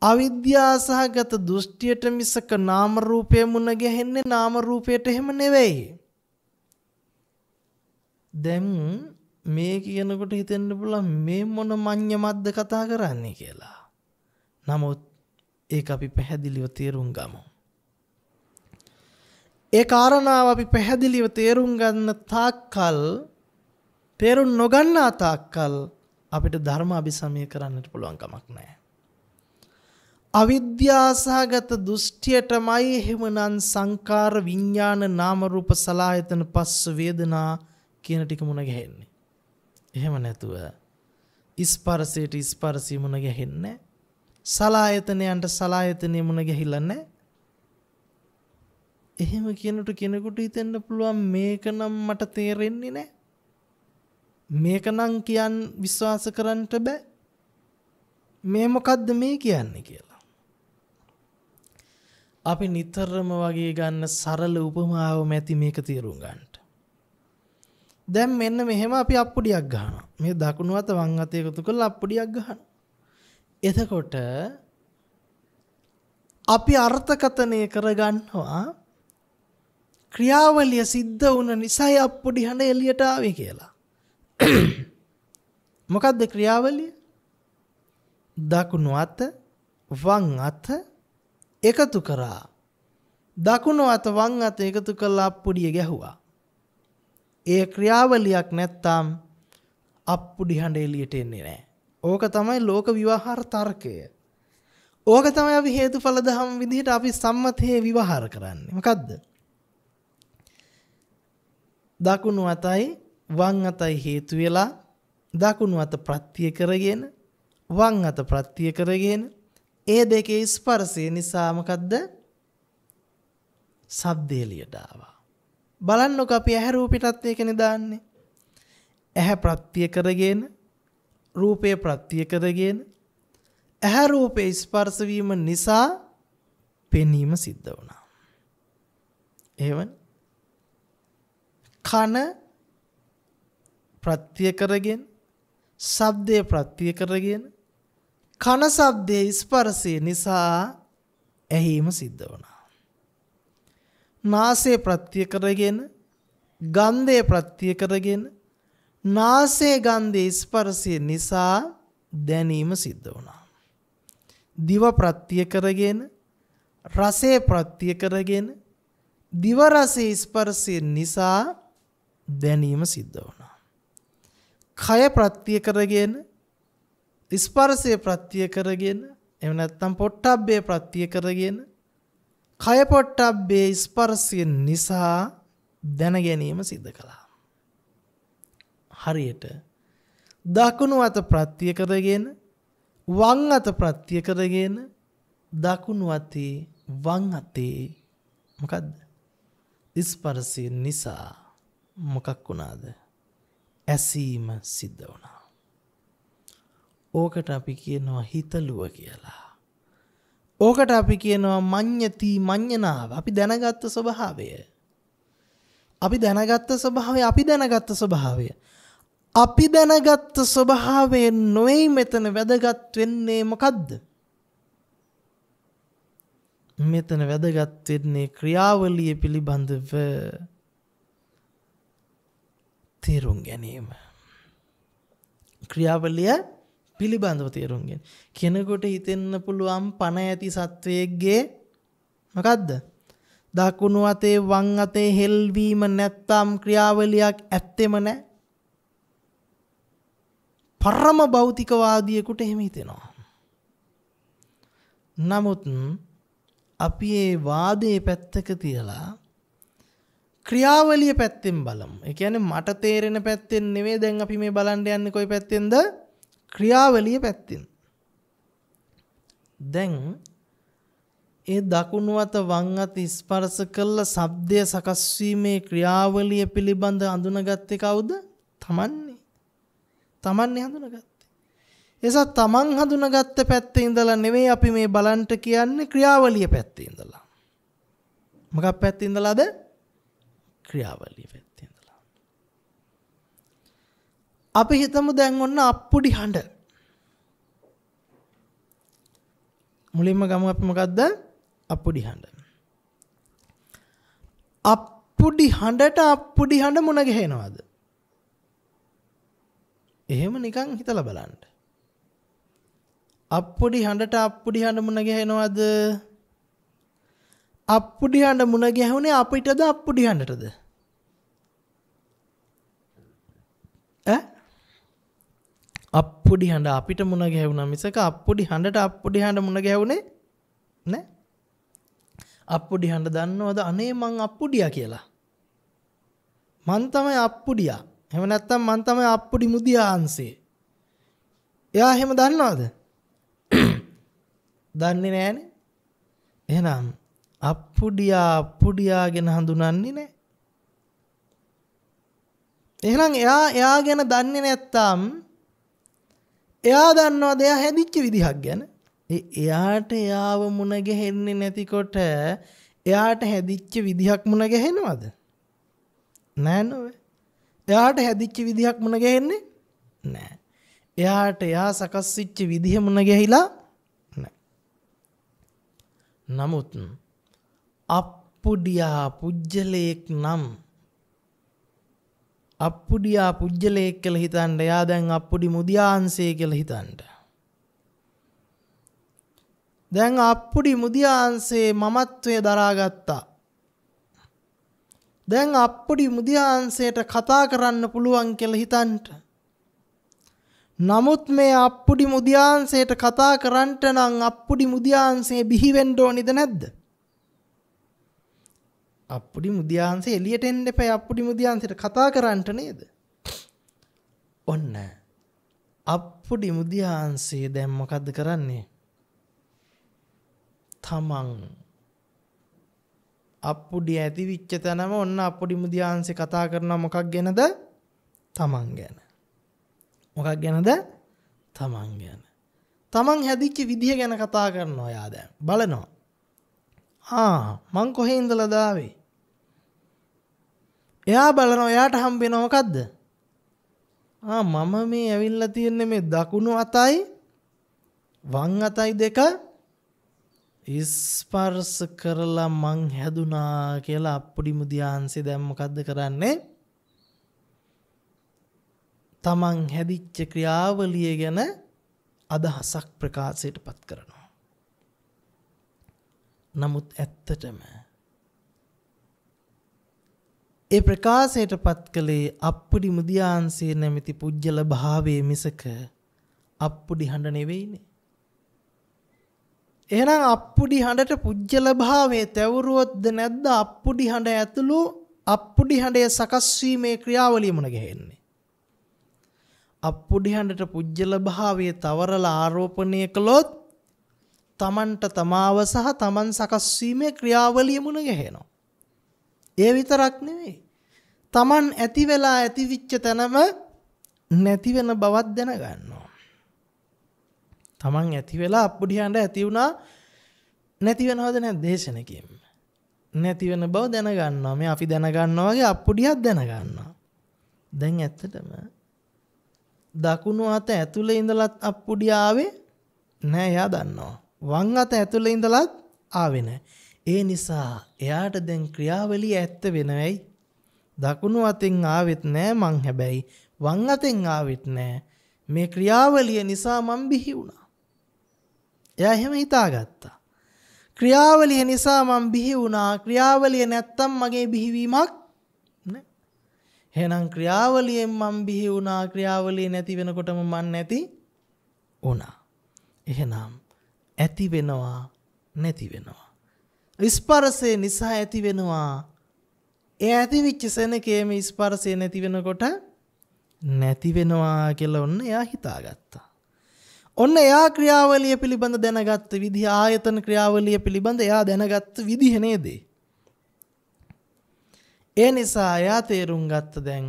අවිද්‍යාසහගත දෘෂ්ටියට මිසක නාම රූපය මුණ ගැහෙන්නේ නාම රූපයට එහෙම නෙවෙයි. දැන් මේ කියනකොට හිතෙන්න පුළුවන් මේ මොන මඤ්ඤමද්ද කතා කරන්නේ කියලා. නමුත් ඒක අපි පැහැදිලිව තේරුම් ගමු. ඒ කාරණාව අපි පැහැදිලිව තේරුම් ගන්න තාක්කල් තේරුම් නොගන්නා තාක්කල් අපිට ධර්ම අභිසමය කරන්නට පුළුවන් කමක් නැහැ. අවිද්‍යාසහගත දෘෂ්ටියටමයි එහෙමනම් සංකාර විඥාන නාම රූප සලායතන පස්ස වේදනා කියන ටික මුණ ගැහෙන්නේ. එහෙම නැතුව ස්පර්ශයට ස්පර්ශي මුණ ගැහෙන්නේ නැහැ. සලායතනයන්ට සලායතනෙ මුණ ගැහිලා නැහැ. එහෙම කියනට කෙනෙකුට හිතෙන්න පුළුවන් මේක නම් මට තේරෙන්නේ නැහැ. මේක නම් කියන් විශ්වාස කරන්නට බෑ. මේ මොකද්ද මේ කියන්නේ කියලා. අපි නිතරම වගේ ගන්න සරල උපමාව මැති මේක තේරුම් ගන්නට. දැන් මෙන්න මෙහෙම අපි අප්පුඩියක් ගහනවා. මේ දකුණු අත වම් අත එකතු කරලා අප්පුඩියක් ගහනවා. එතකොට අපි අර්ථකතනය කරගන්නවා ක්‍රියාවලිය සිද්ධ වුණ නිසායි අප්පුඩි හඬ එළියට ආවේ කියලා. මොකද්ද ක්‍රියාවලිය? දකුණු අත වම් අත එකතු කරා. දකුණු අත වම් අත එකතු කරලා අප්පුඩිය ගැහුවා. ඒ ක්‍රියාවලියක් නැත්තම් අප්පුඩි හඬ එළියට එන්නේ නැහැ. ඕක තමයි ලෝක විවහාර තර්කය. ඕක තමයි අපි හේතුඵල දහම් විදිහට අපි සම්මතයේ විවහාර කරන්නේ. මොකද්ද? දකුණු අතයි වම් අතයි හේතු වෙලා දකුණු අත ප්‍රත්‍ය කරගෙන වම් අත ප්‍රත්‍ය කරගෙන ඒ දෙකේ ස්පර්ශය නිසා මොකද්ද? ශබ්දය එළියට ආවා. බලන්නකො අපි ඇහැ රූපෙටත් ඒකනේ දාන්නේ. ඇහැ ප්‍රත්‍ය කරගෙන රූපය ප්‍රත්‍ය කරගෙන ඇහැ රූපේ ස්පර්ශ වීම නිසා පෙනීම සිද්ධ වුණා. එහෙමනේ. කන ප්‍රත්‍ය කරගෙන ශබ්දය ප්‍රත්‍ය කරගෙන කන ශබ්දයේ ස්පර්ශය නිසා ඇහිම සිද්ධ වුණා. නාසය ප්‍රත්‍ය කරගෙන ගන්ධය ප්‍රත්‍ය කරගෙන නාසයේ ගන්ධයේ ස්පර්ශය නිසා දැනීම සිද්ධ වුණා. දිව ප්‍රත්‍ය කරගෙන රසයේ ප්‍රත්‍ය කරගෙන දිව රසයේ ස්පර්ශය නිසා දැනීම සිද්ධ වුණා. කය ප්‍රත්‍ය කරගෙන ස්පර්ශය ප්‍රත්‍ය කරගෙන එහෙම නැත්නම් පොට්ටබ්බේ ප්‍රත්‍ය කරගෙන කය පොට්ටබ්බේ ස්පර්ශය නිසා දැන ගැනීම සිද්ධ කළා. හරියට දකුණු අත ප්‍රත්‍ය කරගෙන වං අත ප්‍රත්‍ය කරගෙන දකුණු අතේ වං අතේ මොකද්ද? ස්පර්ශය නිසා මොකක් වුණාද? ඇසීම සිද්ධ වුණා. ඕකට අපි කියනවා හිතලුව කියලා. ඕකට අපි කියනවා මඤ්ඤති මඤ්ඤනාව. අපි දැනගත්ත ස්වභාවය. අපි දැනගත්ත ස්වභාවය අපි දැනගත්ත ස්වභාවය. අපි දැනගත්ත ස්වභාවයෙන් නොවෙයි මෙතන වැදගත් වෙන්නේ මොකද්ද? මෙතන වැදගත් වෙන්නේ ක්‍රියාවලිය පිළිබඳව තේරුම් ගැනීම. ක්‍රියාවලිය පිළිබඳව තේරුම් ගැනීම. කෙනෙකුට හිතෙන්න පුළුවන් පණ ඇති සත්වයේගේ මොකද්ද? දකුණු අතේ වම් අතේ හෙල්වීම නැත්තම් ක්‍රියාවලියක් ඇත්තෙම නැහැ. පරම භෞතිකවාදියෙකුට එහෙම හිතෙනවා. නමුත් අපි ඒ වාදයේ පැත්තක තියලා ක්‍රියාවලිය පැත්තෙන් බලමු. ඒ කියන්නේ මට තේරෙන පැත්තෙන් නෙවෙයි දැන් අපි මේ බලන්න යන්නේ කොයි පැත්තෙන්ද? ක්‍රියාවලිය පැත්තෙන්. දැන් ඒ දකුණු අත වම් අත ස්පර්ශ කළ ශබ්දය සකස් වීමේ ක්‍රියාවලිය පිළිබඳ අඳුනගත්තේ කවුද? Taman තමන්නේ හඳුනගත්තේ. එසා තමන් හඳුනගත්ත පැත්තේ ඉඳලා නෙවෙයි අපි මේ බලන්ට කියන්නේ ක්‍රියාවලිය පැත්තේ ඉඳලා. මොකක් පැත්තේ ඉඳලාද? ක්‍රියාවලිය පැත්තේ ඉඳලා. අපි හිතමු දැන් ඔන්න අප්පුඩි හඬ. මුලින්ම ගමු අපි මොකද්ද? අප්පුඩි හඬ. අප්පුඩි හඬට අප්පුඩි හඬ මුණ ගැහෙනවද? එහෙම නිකන් හිතලා බලන්න. අප්පුඩි හඬට අප්පුඩි හඬ මුණ ගැහෙනවද? අප්පුඩි හඬ මුණ ගැහුනේ අපිටද අප්පුඩි හඬටද? ඈ? අප්පුඩි හඬ අපිට මුණ ගැහුණා මිසක අප්පුඩි හඬට අප්පුඩි හඬ මුණ ගැහුනේ නෑ. අප්පුඩි හඬ දන්නවද? අනේ මං අප්පුඩියා කියලා. මං තමයි අප්පුඩියා. එහෙම නැත්තම් මං තමයි අප්පුඩි මුදියාංශේ. එයා එහෙම දන්නවද? දන්නේ නෑනේ. එහෙනම් අප්පුඩියා අප්පුඩියාගෙන හඳුනන්නේ නෑ. එහෙනම් එයා එයා ගැන දන්නේ නැත්තම් එයා දන්නවද එයා හැදිච්ච විදිහක් ගැන? එයාට එයාව මුණ ගැහෙන්නේ නැතිකොට එයාට හැදිච්ච විදිහක් මුණ ගැහෙනවද? නෑ නෝ. එයාට හැදිච්ච විදිහක් මුණ ගැහෙන්නේ නෑ. එයාට එයා සකස් වෙච්ච විදිහ මුණ ගැහිලා නෑ. නමුත් අප්පුඩියා පුජ්‍යලයක් නම් අප්පුඩියා පුජ්‍යලයක් කියලා හිතන්න එයා දැන් අප්පුඩි මුදියාංශය කියලා හිතන්න. දැන් අප්පුඩි මුදියාංශේ මමත්වය දරාගත්තා. දැන් අප්පුඩි මුදිහාන්සයට කතා කරන්න පුළුවන් කියලා හිතන්ට. නමුත් මේ අප්පුඩි මුදියාන්සයට කතා කරන්නට නම් අප්පුඩි මුදියාන්සේ බිහි වෙන්න ඕනිද නැද්ද? අප්පුඩි මුදියාන්සේ එළියට එන්න එපා අප්පුඩි මුදියාන්සයට කතා කරන්නට නේද? ඔන්න අප්පුඩි මුදියාන්සේ දැන් මොකද්ද කරන්නේ? තමන් අප්පුඩි ඇති විච්ච තැනම ඔන්න අප්පුඩි මුදියාංශේ කතා කරන මොකක් ගැනද? තමන් ගැන. මොකක් ගැනද? තමන් ගැන. තමන් හැදිච්ච විදිහ ගැන කතා කරනවා යා දැන්. බලනවා. ආ මං කොහේ ඉඳලාද ආවේ? එයා බලනවා එයාට හම්බෙනවා මොකද්ද? ආ මම මේ ඇවිල්ලා තියෙන්නේ මේ දකුණු අතයි වං අතයි දෙක ස්පර්ශ කරලා මං හැදුනා කියලා අප්පුඩි මුදියාංශේ දැන් මොකද්ද කරන්නේ? තමන් හැදිච්ච ක්‍රියාවලිය ගැන අදහසක් ප්‍රකාශයටපත් කරනවා. නමුත් ඇත්තටම ඒ ප්‍රකාශයටපත් කළේ අප්පුඩි මුදියාංශේ නැමැති පුජ්‍යල භාවයේ මිසක අප්පුඩි හඬ නෙවෙයිනේ. එහෙනම් අප්පුඩි හඬට පුජ්‍යල භාවයේ තැවුරුවොත්ද නැද්ද අප්පුඩි හඬ ඇතුළු අප්පුඩි හඬේ සකස් වීමේ ක්‍රියාවලිය මුණ ගැහෙන්නේ. අප්පුඩි හඬට පුජ්‍යල භාවයේ තවරලා ආරෝපණය කළොත් තමන්ට තමාව සහ තමන් සකස් වීමේ ක්‍රියාවලිය මුණ ගැහෙනවා. ඒ විතරක් නෙවෙයි. තමන් ඇති වෙලා ඇතිවිච්ච තැනම නැති වෙන බවක් දැනගන්නවා. තමන් ඇති වෙලා අප්පුඩියන්ට ඇති වුණා නැති වෙනවද නැද්ද දේශනකින් නැති වෙන බව දැනගන්නවා මේ අපි දැනගන්නවා වගේ අප්පුඩියක් දැනගන්නවා දැන් ඇත්තටම දකුණු අත ඇතුලේ ඉඳලත් අප්පුඩිය ආවේ නෑ එයා දන්නවා වම් අත ඇතුලේ ඉඳලත් ආවේ නෑ ඒ නිසා එයාට දැන් ක්‍රියාවලිය ඇත්ත වෙනවයි දකුණු අතෙන් ආවෙත් නෑ මං හැබැයි වම් අතෙන් ආවෙත් නෑ මේ ක්‍රියාවලිය නිසා මං බිහි වුණා එයා එහෙම හිතාගත්තා. ක්‍රියාවලිය නිසා මම බිහි වුණා. ක්‍රියාවලිය නැත්තම් මගේ බිහිවීමක් නෑ. එහෙනම් ක්‍රියාවලියෙන් මම බිහි වුණා. ක්‍රියාවලිය නැති වෙනකොටම මන් නැති වුණා. එහෙනම් ඇති වෙනවා නැති වෙනවා. ස්පර්ශය නිසා ඇති වෙනවා. ඒ ඇතිවිච්ච සෙනකේම ස්පර්ශය නැති වෙනකොට නැති වෙනවා කියලා ඔන්න එයා හිතාගත්තා. ඔන්න එයා ක්‍රියාවලිය පිළිබඳ දැනගත්ත විදි ආයතන ක්‍රියාවලිය පිළිබඳ එයා දැනගත්ත විදිහනේදේ. ඒ නිසා එයා තේරුම් ගත්ත දැන්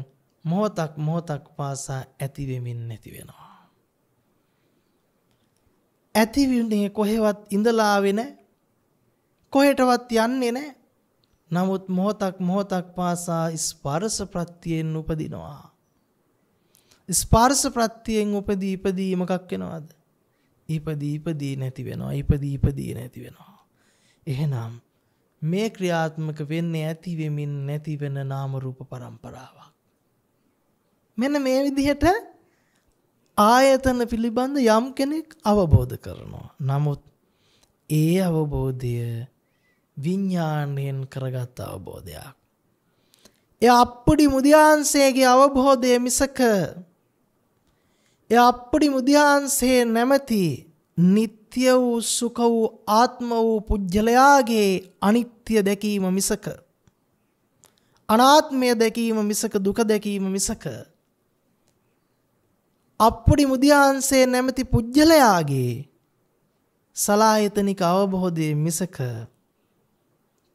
මොහොතක් මොහොතක් පාසා ඇතිවෙමින් නැති වෙනවා. ඇතිවිනේ කොහෙවත් ඉඳලාවෙන කොහෙටවත් යන්නේ නෑ නමුත් මොහොතක් මොහොතක් පාසා ස්පර්ශ ප්‍රත්‍යයෙන් උපදිනවා. ස්පර්ශ ප්‍රත්‍යයෙන් උපදී ඉපදී මොකක් වෙනවද? ඉපදීපදී නැති වෙනවා ඉපදීපදී නැති වෙනවා. එහෙනම් මේ ක්‍රියාත්මක වෙන්නේ ඇතිවෙමින් නැතිවෙන නාමරූප පරම්පරාවක්. මෙන මේ විදිහට ආයතන පිළිබඳ යම් කෙනෙක් අවබෝධ කරනවා. නමුත් ඒ අවබෝධය විඤ්ඥාණයෙන් කරගත් අවබෝධයක්. එ අපපුඩි මුදියන්සේගේ අවබෝධය මිසක එය අප්පටි මුදිහන්සේ නැමැති නিত্য වූ සුඛ වූ ආත්ම වූ පුජ්‍යලයාගේ අනිත්‍ය දැකීම මිසක අනාත්මය දැකීම මිසක දුක දැකීම මිසක අප්පුඩි මුදියාන්සේ නැමැති පුජ්‍යලයාගේ සලායතනික අවබෝධයේ මිසක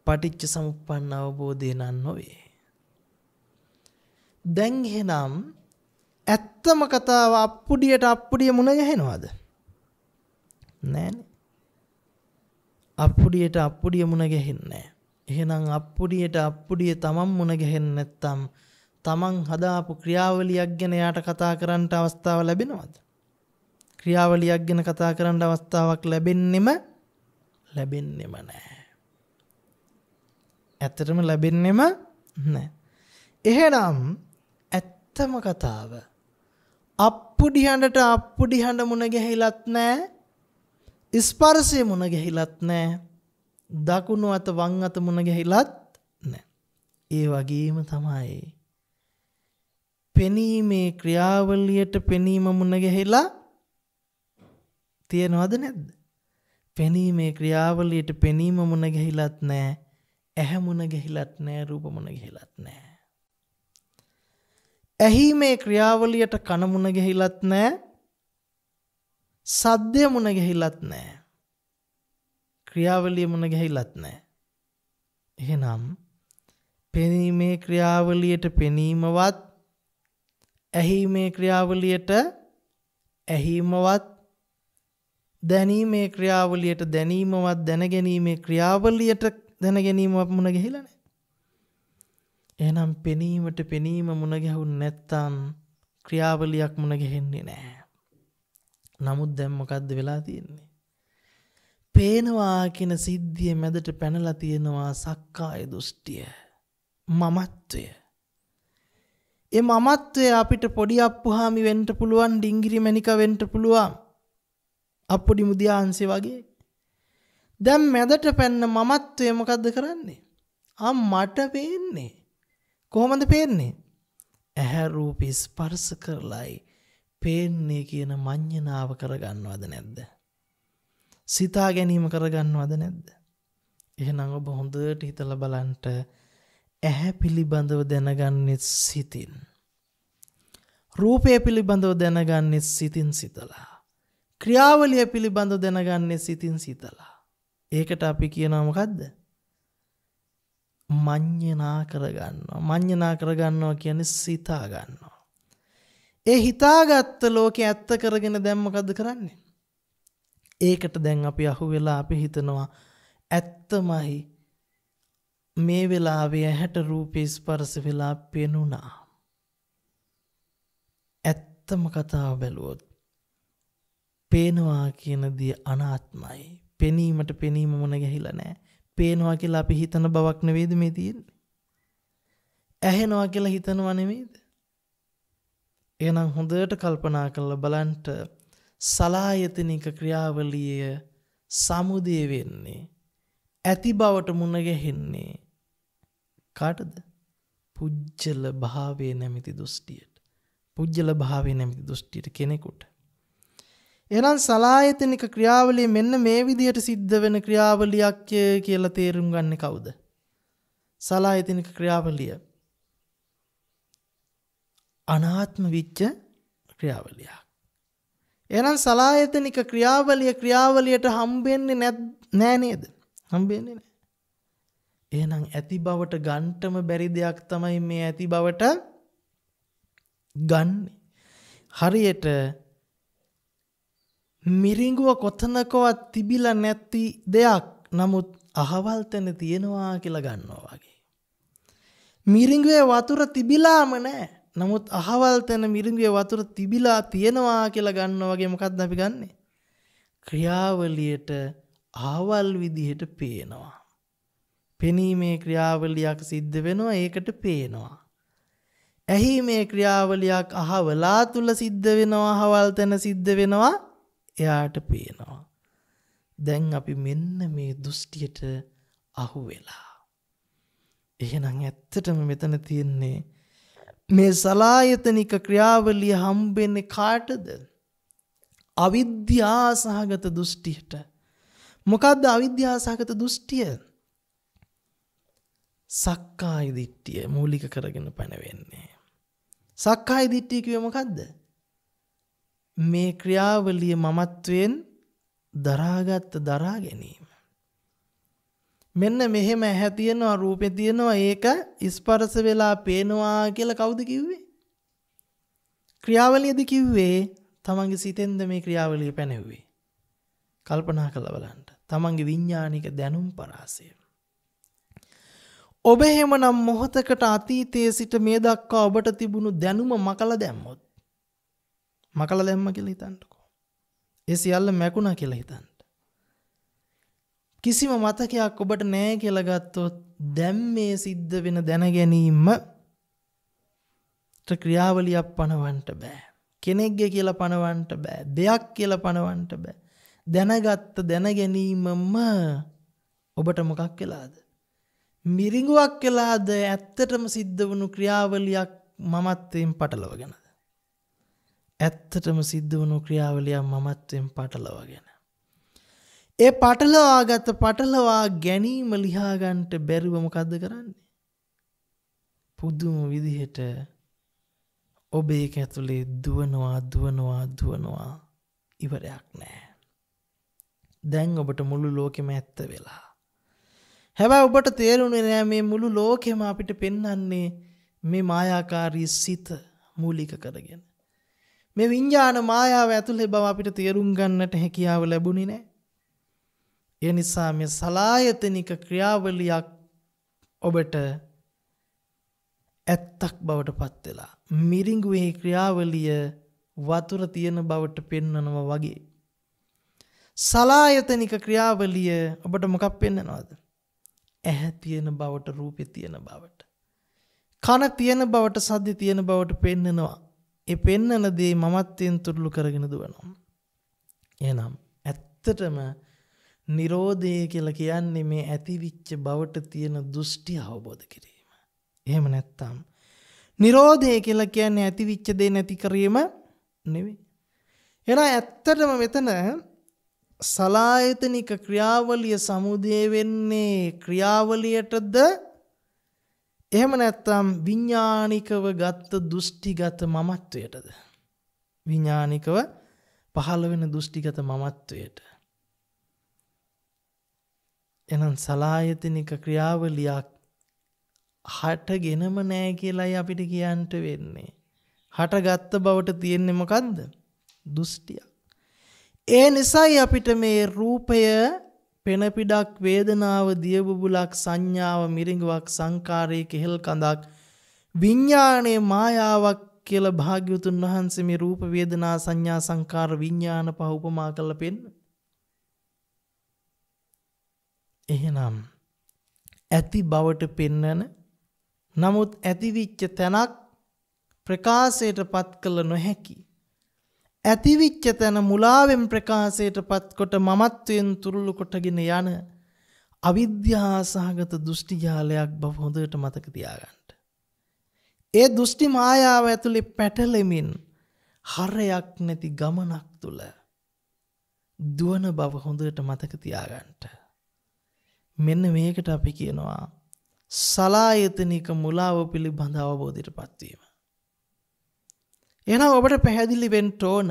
පටිච්ච සමුප්පන්න අවබෝධය නන් නොවේ. දැන් එහෙනම් ඇත්තම කතාව අප්පුඩියට අප්පුඩිය මුණ ගැහෙනවද? නෑනේ. අප්පුඩියට අප්පුඩිය මුණ ගැහෙන්නේ එහෙනම් අප්පුඩියට අප්පුඩිය තමන් මුණ ගැහෙන්නේ නැත්තම් තමන් හදාපු ක්‍රියාවලියක් ගැන යාට කතා කරන්න අවස්ථාව ලැබෙනවද? ක්‍රියාවලියක් ගැන කතා කරන්න අවස්ථාවක් ලැබෙන්නෙම ලැබෙන්නෙම නෑ. ඇත්තටම ලැබෙන්නෙම නෑ. එහෙනම් ඇත්තම කතාව අප්පුඩි හඬට අප්පුඩි හඬ මුණ ගැහිලත් නැහැ ස්පර්ශයේ මුණ ගැහිලත් නැහැ දකුණු අත වම් අත මුණ ගැහිලත් නැහැ ඒ වගේම තමයි පෙනීමේ ක්‍රියාවලියට පෙනීම මුණ ගැහිලා තියනවද නැද්ද පෙනීමේ ක්‍රියාවලියට පෙනීම මුණ ගැහිලත් නැහැ ඇහැ මුණ ගැහිලත් නැහැ රූප මුණ ගැහිලත් නැහැ ඇහිීමේ ක්‍රියාවලියට කනමුණ ගෙහිලත් නෑ සද්දය මුණ ගෙහිලත් නෑ ක්‍රියාවලිය මුණ ගැහිලත් නෑ එහෙනම් පෙනීමේ ක්‍රියාවලියට පෙනීමවත් ඇහිීමේ ක්‍රියාවලියට ඇහිීමවත් දැනීමේ ක්‍රියාවලියට දැනීමවත් දැනගැනීමේ ක්‍රියාවලියට දැනගැනීමවත් මුණ ගැහිලන එහෙනම් පෙනීමට පෙනීම මුණ ගැහුන් නැත්තම් ක්‍රියාවලියක් මුණ ගැහෙන්නේ නැහැ. නමුත් දැන් මොකද්ද වෙලා තියෙන්නේ? පේනවා කියන සිද්ධිය මැදට පැනලා තියෙනවා සක්කාය දෘෂ්ටිය. මමත්වය. ඒ මමත්වය අපිට පොඩි අප්පුහාමි වෙන්න පුළුවන්, ඩිංගිරි මණික වෙන්න පුළුවන්. අප්පුඩි මුදියාංශේ වගේ. දැන් මැදට පැන්න මමත්වය මොකද්ද කරන්නේ? ආ මට වෙන්නේ කොහොමද පේන්නේ? ඇහැ රූප ස්පර්ශ කරලයි පේන්නේ කියන මඤ්ඤණාව කරගන්නවද නැද්ද? සිතා ගැනීම කරගන්නවද නැද්ද? එහෙනම් ඔබ හොඳට හිතලා බලන්න ඇහැ පිළිබඳව දැනගන්නේ සිතින්. රූපය පිළිබඳව දැනගන්නේ සිතින් සිතලා. ක්‍රියාවලිය පිළිබඳව දැනගන්නේ සිතින් සිතලා. ඒකට අපි කියනවා මොකද්ද? මං්්‍යනා කරගන්නවා. මං්්‍යනා කරගන්නවා කියන සිතා ගන්නවා. ඒ හිතාගත්ත ලෝක ඇත්ත කරගෙන දැම්මකද කරන්නේ. ඒකට දැන් අපි අහු වෙලා අපි හිතනවා ඇත්තමහි මේ වෙලාවේ හැට රූපේස් පරස වෙලා පෙනුනා. ඇත්තම කතාව බැලුවොත්. පේනවා කියනදී අනාත්මයි. පෙනීමට පෙනීම මොන ගැහිල නෑ. පේනවා කියලා අපි හිතන බවක් නෙවෙයිද මේ තියෙන්නේ? ඇහෙනවා කියලා හිතනවා නෙමෙයිද? එහෙනම් හොඳට කල්පනා කරලා බලන්න සලායතනික ක්‍රියාවලිය සමුදය වෙන්නේ ඇති බවට මුණ ගැහෙන්නේ කාටද? පුජ්‍යල භාවයේ නැමිති දෘෂ්ටියට. පුජ්‍යල භාවයේ නැමිති දෘෂ්ටියට කෙනෙකුට. එහෙනම් සලායතනික ක්‍රියාවලිය මෙන්න මේ විදිහට සිද්ධ වෙන ක්‍රියාවලියක් කියලා තේරුම් ගන්නේ කවුද? සලායතනික ක්‍රියාවලිය. අනාත්ම විච්ච ක්‍රියාවලියක්. එහෙනම් සලායතනික ක්‍රියාවලිය ක්‍රියාවලියට හම්බෙන්නේ නෑ නේද? හම්බෙන්නේ නෑ. එහෙනම් ඇති බවට ගන්ටම බැරි දෙයක් තමයි මේ ඇති බවට ගන්න. හරියට මිරිඟුව කොතනකවත් තිබිල නැත්ති දෙයක් නමුත් අහවල්තන තියෙනවා කියලා ගන්නවා වගේ. මිරිංගුවේ වතුර තිබිලාම නෑ නමුත් අහවල්තැන මිරිංගුවේ වතුර තිබිලා තියෙනවා කියලා ගන්න වගේ මොකක්ද අපි ගන්නේ. ක්‍රියාවලියට ආවල් විදිහට පේනවා. පෙනීමේ ක්‍රියාවලියක් සිද්ධ වෙනවා ඒකට පේනවා. ඇහි මේ ක්‍රියාවලියක් අහවලා තුළ සිද්ධ වෙනවා අහවල්තැන සිද්ධ වෙනවා එයාට පේනවා. දැන් අපි මෙන්න මේ දෘෂ්ටියට අහු වෙලා. එහෙනම් ඇත්තටම මෙතන තියෙන්නේ මේ සලායතනික ක්‍රියාවලිය හම්බෙන්නේ කාටද? අවිද්‍යාසහගත දෘෂ්ටියට. මොකද්ද අවිද්‍යාසහගත දෘෂ්ටිය? සක්කාය දිට්ඨිය මූලික කරගෙන පැනවෙන්නේ. සක්කාය දිට්ඨිය කිව්වේ මොකද්ද? මේ ක්‍රියාවලිය මමත්වයෙන් දරාගත්ත දරා ගැනීම. මෙන්න මෙහෙම ඇහැ තියෙනවා රූපේ තියෙනවා ඒක ස්පර්ශ වෙලා පේනවා කියලා කවුද කිව්වේ? ක්‍රියාවලියද කිව්වේ තමන්ගේ සිතෙන්ද මේ ක්‍රියාවලිය පැනෙව්වේ. කල්පනා කළා බලන්න. තමන්ගේ විඥානික දැනුම් පරාසය. ඔබ එහෙමනම් මොහතකට අතීතයේ සිට මේ දක්වා ඔබට තිබුණු දැනුම මකලා දැම්මොත් මකල දැම්ම කියලා හිතන්නකෝ. ඒ සියල්ල මැකුණා කියලා හිතන්න. කිසිම මතකයක් ඔබට නෑ කියලා ගත්තොත් දැන් මේ සිද්ධ වෙන දැනගැනීම ක්‍රියාවලියක් පනවන්ට බෑ. කෙනෙක්ගේ කියලා පනවන්ට බෑ. දෙයක් කියලා පනවන්ට බෑ. දැනගත්ත දැනගැනීමම ඔබට මොකක් වෙලාද. මිරිඟුවක් වෙලාද ඇත්තටම සිද්ධ වුණු ක්‍රියාවලියක් මමත්තයෙන් පටලවගෙන. ඇත්තටම සිද්ධ වුණු ක්‍රියාවලියක් මමත්වෙන් පටලවගෙන. ඒ පටලවාගත පටලවා ගැනීම ලිහාගන්ට බැරිවමකක්ද කරන්නේ. පුදුම විදිහට ඔබේ ඇතුළේ දුවනවා දුවනවා දුවනවා ඉවරයක් නෑ. දැන් ඔබට මුළු ලෝකෙම ඇත්ත වෙලා. හැබැ ඔබට තේරුණේ නෑ මේ මුළු ලෝකෙම අපිට පෙන්නන්නේ මේ මායාකාරී සිත මූලික කරගෙන. මේ විඤ්ඤාණ මායාව ඇතුලේ බව අපිට තේරුම් ගන්නට හැකියාව ලැබුණේ නැහැ. ඒ නිසා මේ සලායතනික ක්‍රියාවලියක් ඔබට ඇත්තක් බවට පත් වෙලා මිරිඟුවේ ක්‍රියාවලිය වතුර තියෙන බවට පෙන්වනවා වගේ. සලායතනික ක්‍රියාවලිය ඔබට මොකක් පෙන්වනවද? ඇහැ තියෙන බවට රූපේ තියෙන බවට. කන තියෙන බවට සද්දේ තියෙන බවට පෙන්වනවා. ඒ පෙන්නන දේ මමත්වයෙන් තුරලු කරගෙන දුවනවා. එහෙනම් ඇත්තටම Nirodhe කියලා කියන්නේ මේ ඇතිවිච්ච බවට තියෙන දෘෂ්ටි අවබෝධ කිරීම. එහෙම නැත්තම් Nirodhe කියලා කියන්නේ ඇතිවිච්ච දේ නැති කිරීම නෙවෙයි. එහෙනම් ඇත්තටම මෙතන සලායතනික ක්‍රියාවලිය සමුදේ වෙන්නේ ක්‍රියාවලියටද එහෙම නැත්තම් විඤ්ඥානිකව ගත්ත දෘෂ්ටිගත මමත්වයටද. විඤ්ඥානිකව පහළ වෙන දෘෂ්ටිගත මමත්වයට. එනම් සලායතනික ක්‍රියාවලියක් හටගෙනම නෑ කියලායි අපිට කියන්ට වෙන්නේ. හටගත්ත බවට තියෙන්නේ මොකක්ද දෘෂ්ටියක්. ඒ නිසයි අපිට මේ රූපය පෙනපිඩක් වේදනාව දියබුබුලක් සංඥාව මිරිඟුවක් සංකාරයේ කෙහෙල් කඳක් විඥානයේ මායාවක් කියලා භාග්‍යවතුන් වහන්සේ මේ රූප වේදනා සංඥා සංකාර විඥාන පහ උපමා කරලා පෙන්න. එහෙනම් ඇති බවට පෙන්නන නමුත් ඇතිවිච්ච තැනක් ප්‍රකාශයටපත් කළ නොහැකි. ඇතිවිච්ච තැන මුලාවෙන් ප්‍රකාශයට පත්කොට මමත්වයෙන් තුරුළු කොටගෙන යන අවිද්‍යාසාගත දෘෂ්ටිජාලයක් බව හොඳට මතක තියාගන්නට. ඒ දෘෂ්ටි මායාව ඇතුළි පැටලෙමින් හරයක් නැති ගමනක් තුළ දුවන බව හොඳට මතක තියාගන්නට. මෙන්න මේකට අපි කියනවා සලායතනික මුලාව පිළිබඳ අවබෝධයට පත්වීම. එන ඔබට පැහැදිලිවෙන් ටෝන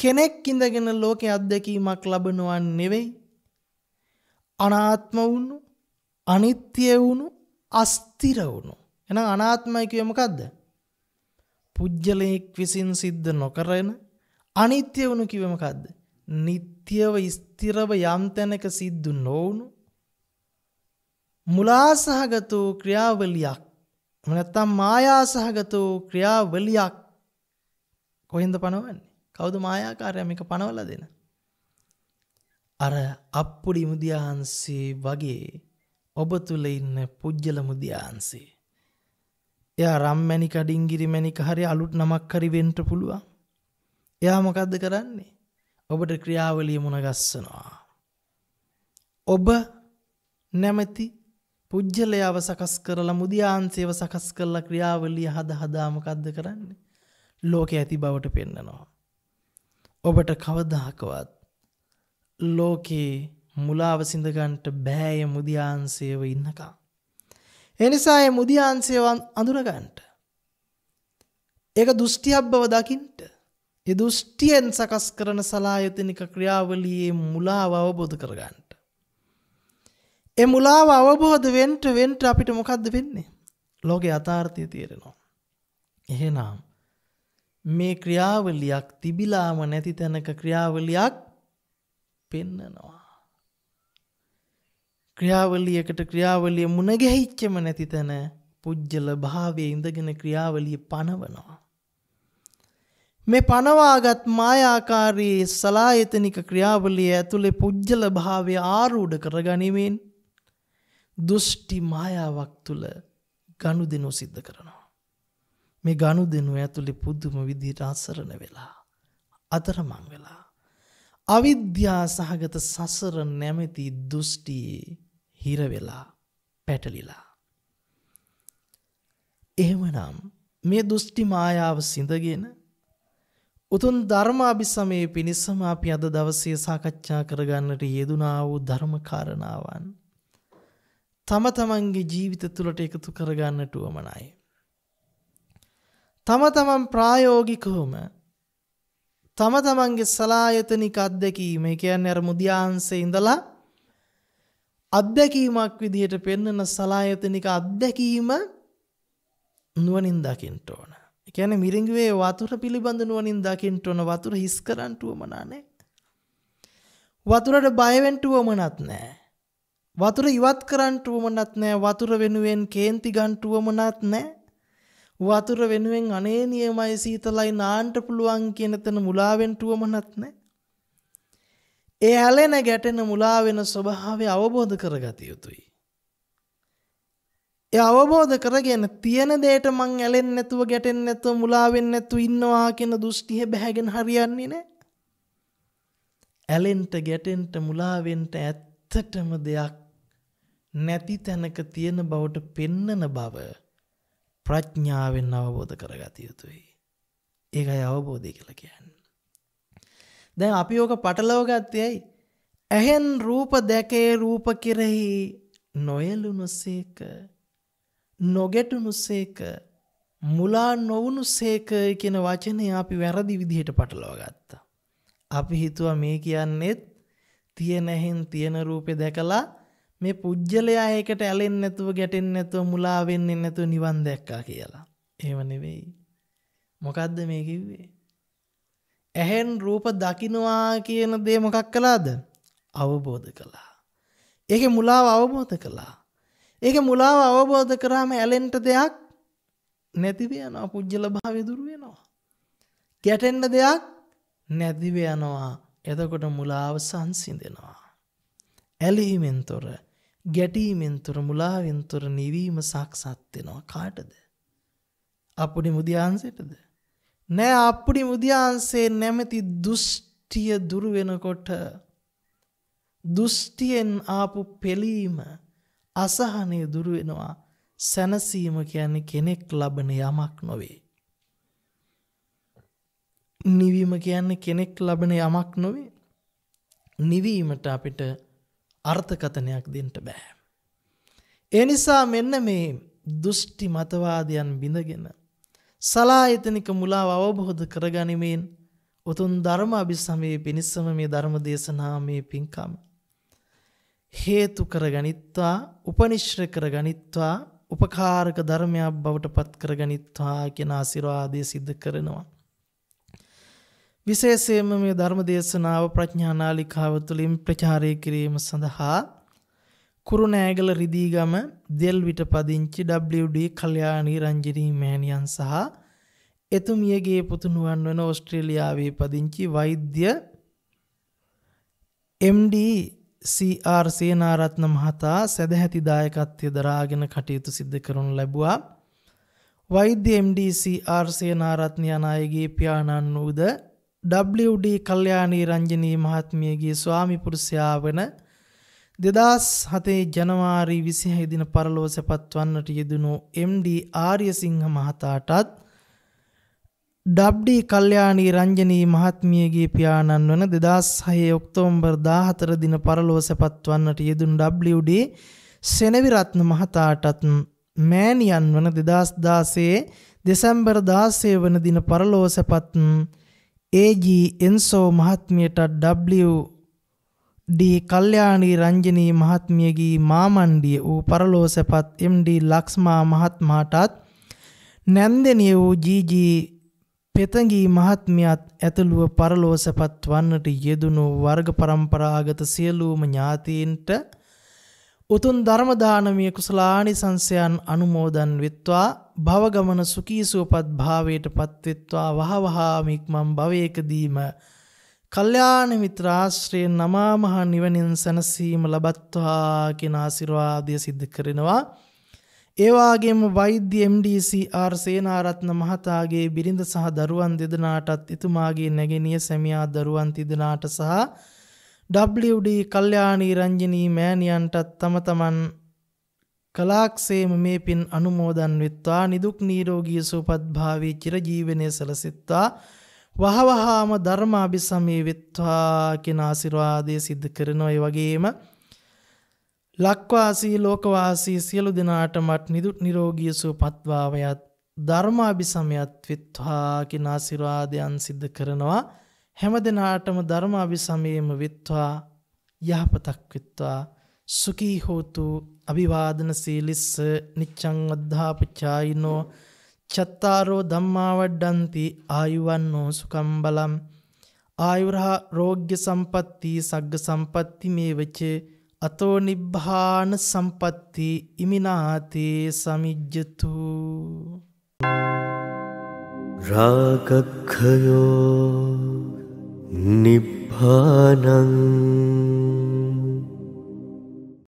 කෙනෙක් ඉඳගෙන ලෝකෙ අත්දැකීමක් ලබනුවන් නෙවෙයි අනාත්ම වුණු අනිත්‍ය වුණු අස්තිර වුණු එන අනාත්මයිකය මොකක්ද පුද්ගලයෙක් විසින් සිද්ධ නොකරන අනිත්‍ය වුණු කිවමකක්ද නිත්‍යව ස්තිරව යම් තැනක සිද්ධ නොවුණු මුලාසහගත වූ ක්‍රියාවලියක් එම නැත්තම් මායාසහගත වූ ක්‍රියාවලියක් කොහෙන්ද පනවන්නේ? කවුද මායාකාරයා මේක පනවලා දෙන? අර අප්පුඩි මුදියාංශේ වගේ ඔබ තුල ඉන්න පුජ්‍යල මුදියාංශේ. එයා රම්මැණි කඩින්ගිරි මැණික හරි අලුත් නමක් හරි වෙන්න පුළුවන්. එයා මොකද්ද කරන්නේ? ඔබට ක්‍රියාවලිය මුණ ගස්සනවා. ඔබ නැමැති පුද්ගලයාව සකස් කරලා මුදියාන්සේව සකස් කරලා ක්‍රියාවලිය හද හදා මොකද්ද කරන්නේ? ලෝකේ ඇති බවට පෙන්නනවා. ඔබට කවදාකවත් ලෝකේ මුලාව සිඳ ගන්නට බෑය මුදියාන්සේව ඉන්නකම්. ඒ නිසා ඒ මුදියාන්සේව අඳුර ගන්නට. ඒක දෘෂ්ටිඅබ්බව දකින්නට. ඒ දෘෂ්ටියෙන් සකස් කරන සලායතනික ක්‍රියාවලියේ මුලාව අවබෝධ කර ගන්නට. ඒ මුලාව අවබෝධ වෙන්න වෙන්න අපිට මොකද්ද වෙන්නේ? ලෝකේ යථාර්ථය තේරෙනවා. එහෙනම් මේ ක්‍රියාවලියක් තිබිලාම නැති තැනක ක්‍රියාවලියක් පෙන්නනවා. ක්‍රියාවලියකට ක්‍රියාවලිය මුණ ගැහිච්චම නැති තැන පුජ්‍යල භාවයේ ඉඳගෙන ක්‍රියාවලිය පනවනවා. මේ පනවාගත් මායාකාරී සලායතනික ක්‍රියාවලිය ඇතුලේ පුජ්‍යල භාවය ආරූඪ කරගනිමින් දෘෂ්ටි මායාවක් තුල ගනුදෙනු සිද්ධ කරනවා. මේ ගනුදෙනු ඇතුලේ පුදුම විදිහට අසරණ වෙලා අතරමං වෙලා අවිද්‍යා සහගත සසර නැමැති දෘෂ්ටියේ හිර වෙලා පැටලිලා. එහෙමනම් මේ දෘෂ්ටි මායාව සිඳගෙන උතුම් ධර්මාභිසමයේ පිණිසම අපි අද දවසේ සාකච්ඡා කරගන්නට යෙදුනා වූ ධර්ම කාරණාවන් තම තමන්ගේ ජීවිත තුළට එකතු කරගන්නට වුවමනයි. තම තමන් ප්‍රායෝගිකවම තම තමන්ගේ සලායතනික අත්දැකීම කියන්නේ අර මුදියාංශේ ඉඳලා අත්දැකීමක් විදිහට පෙන්වන සලායතනික අත්දැකීම නුවණින් දකින්න ඕන. ඒ කියන්නේ මිරිඟුවේ වතුර පිළිබඳ නුවණින් දකින්න ඕන වතුර හිස් කරන්ටුවම නැහැ. වතුරට බය වෙන්නටුවමනත් නැහැ. වතුර ඉවත් කරන්න උවමනත් නැහැ. වතුර වෙනුවෙන් කේන්ති ගන්න උවමනත් නැහැ. වතුර වෙනුවෙන් අනේ නියමයි සීතලයි නාන්න පුළුවන් කියන තැන මුලාවෙන් උවමනත් නැහැ. ඒ හැලෙන ගැටෙන මුලා වෙන ස්වභාවය අවබෝධ කරගත යුතුයි. ඒ අවබෝධ කරගෙන තියෙන දෙයට මං ඇලෙන්නේ නැතුව ගැටෙන්නේ නැතුව මුලා වෙන්නේ නැතුව ඉන්නවා කියන දෘෂ්ටිය බැහැගෙන හරියන්නේ නැහැ. ඇලෙන්න ගැටෙන්න මුලා වෙන්න ඇත්තටම දෙයක් නැති තැනක තියෙන බවට පෙන්නන බව ප්‍රඥාවෙන් අවබෝධ කරගත යුතුයි. ඒකයි අවබෝධය කියලා කියන්නේ. දැන් අපි ඕක පටලව ගත්තේයි ඇහෙන් රූප දැකේ රූප කෙරෙහි නොයලුනුසේක නොගැටුනුසේක මුලා නොවුනුසේක කියන වචනය අපි වැරදි විදිහට පටලව ගත්තා. අපි හිතුවා මේ කියන්නේත් තියෙන ඇහෙන් තියෙන රූපේ දැකලා මේ පුද්ගලයා ඒකට ඇලෙන් නැතුව ගැටෙන් නැතුව මුලාවෙන්නේ නැතුව නිවන් දැක්කා කියලා. එහෙම නෙවෙයි. මොකද්ද මේ කිව්වේ? ඇහෙන් රූප දකින්නවා කියන දේ මොකක් කළාද? අවබෝධ කළා. ඒකේ මුලාව අවබෝධ කළා. ඒකේ මුලාව අවබෝධ කරාම ඇලෙන්ට දෙයක් නැතිව යනවා. පුජ්‍යල භාවය දුර වෙනවා. ගැටෙන්න දෙයක් නැතිව යනවා. එතකොට මුලාව සංසිඳෙනවා. ඇලීමෙන් තොර ගැටීමෙන්තුර මුලාවෙන්තුර නිවීම සාක්ෂාත්වෙනවා කාටද. අපඩි මුදියන්සේටද. නෑ අපඩි මුදියන්සේ නැමැති දුෘෂ්ටිය දුරුවෙනකොට දුෘෂ්ටියෙන් ආපු පෙලීම අසහනය දුරුවෙනවා සැනසීම කියන්නේ කෙනෙක් ලබන යමක් නොවේ. නිවීම කියන්නේ කෙනෙක් ලබන යමක් නොවේ. නිවීමට අපිට අර්ථකතනයක් දෙන්න බෑ. ඒ නිසා මෙන්න මේ දුෂ්ටි මතවාදයන් බිඳගෙන සලායතනික මුලාව අවබෝධ කරගනිමින් උතුම් ධර්ම අභිසමයේ පිණිසම මේ ධර්ම දේශනා මේ පින්කම් හේතු කරගනිත්වා උපනිශ්‍ර කරගනිත්වා උපකාරක ධර්මයක් බවට පත් කරගනිත්වා කියන ආශිර්වාදය සිද්ධ කරනවා විශේෂයෙන්ම මේ ධර්ම දේශනාව ප්‍රඥා නාලිකාව තුළින් ප්‍රචාරය කිරීම සඳහා කුරුණෑගල රිදීගම දෙල්විට පදිංචි WD කල්යාණී රංජිනී මෑණියන් සහ එතුමියගේ පුතුණුවන් වන ඕස්ට්‍රේලියාවේ පදිංචි වෛද්‍ය MD CR සේනාරත්න මහතා සදැහැති දායකත්වය දරාගෙන කටයුතු සිදු කරනු ලැබුවා. වෛද්‍ය MD CR සේනාරත්න යන අයගේ පියාණන් වූද WD කල්යාණී රංජනී මහත්මියගේ ස්වාමිපුරුෂයා වන දෙදස් හතේ ජනවාරි විසිහහි දින පරලෝ සැපත් වන්නට යෙදනු MD ආර්යසිංහ මහතාටත් ඩබ්ඩි කල්්‍යයානී රංජනී මහත්මියගේ පියාණන් වන දෙදස් හයේ ඔක්තෝම්බර් දාහතර දින පරලෝ සැපත් වන්නට යෙදුන් WD සෙනවිරත්න මහතාටත් මෑනියන් වන දෙදස් දාසේ දෙසැම්බර් දාසේ වන දින පරලෝ සැපත්න් AG එන්සෝ මහත්මියටත් W ඩී කල්යාණී රංජනී මහත්මියගේ මාමණ්ඩිය වූ පරලෝසපත් MD ලක්ෂ්මා මහත්මාටත් නැන්දෙනිය වූ GG පෙතගී මහත්මියත් ඇතුළුව පරලෝසපත් වන්නට යෙදුණු වර්ග પરම්පරාගත සියලුම ඥාතීන්ට උතුම් ධර්මදානමය කුසලානි සංසයන් අනුමෝදන් විත්වා භවගමන සුකී සුවපත් භාවයට පත්වෙත්වා වහවහා මික්මම් භවයකදීම කල්යාණ මිත්‍රාශ්‍රයෙන් නමාමහ නිවනින් සැනසීම ලබත්වා කියන ආශිර්වාදය සිද්ධ කරනවා. ඒ වගේම වෛද්‍ය MDC ආර් සේනාරත්න මහතාගේ බිරිඳ සහ දරුවන් දෙදෙනාටත් එතුමාගේ නැගණිය සැමියා දරුවන් තිදෙනාට සහ WD කල්යාණී රංජනී මෑණියන්ටත් තම තමන් කලාක්ෂේම මේ පින් අනුමෝදන් වෙත්වා නිදුක් නිරෝගී සුවපත් භාවී චිරජීවනයේ සලසිත්වා වහවහාම ධර්මාභිසමී වෙත්වා කියන ආශිර්වාදය සිද්ධ කරනවා ඒ වගේම ලක්වාසී ලෝකවාසී සියලු දෙනාටමත් නිදුක් නිරෝගී සුවපත්භාවයත් ධර්මාභිසමයත් විත්වා කියන ආශිර්වාදයන් සිද්ධ කරනවා හැම දිනාටම ධර්මාභිසමයේම විත්වා යහපතක් විත්වා සුඛී හෝතු අභිවාදන සීලිස්ස නිච්ඡං අද්ධාපචායිනෝ චත්තාරෝ ධම්මා වඩ්ඩಂತಿ ආයුවන්නෝ සුඛම් බලම් ආයුරා රෝග්‍ය සම්පatti සග්ග සම්පatti මේවච අතෝ නිබ්බාන සම්පatti ඉමිනාති සමිජ්ජතු රාගක්ඛයෝ නිබ්බානං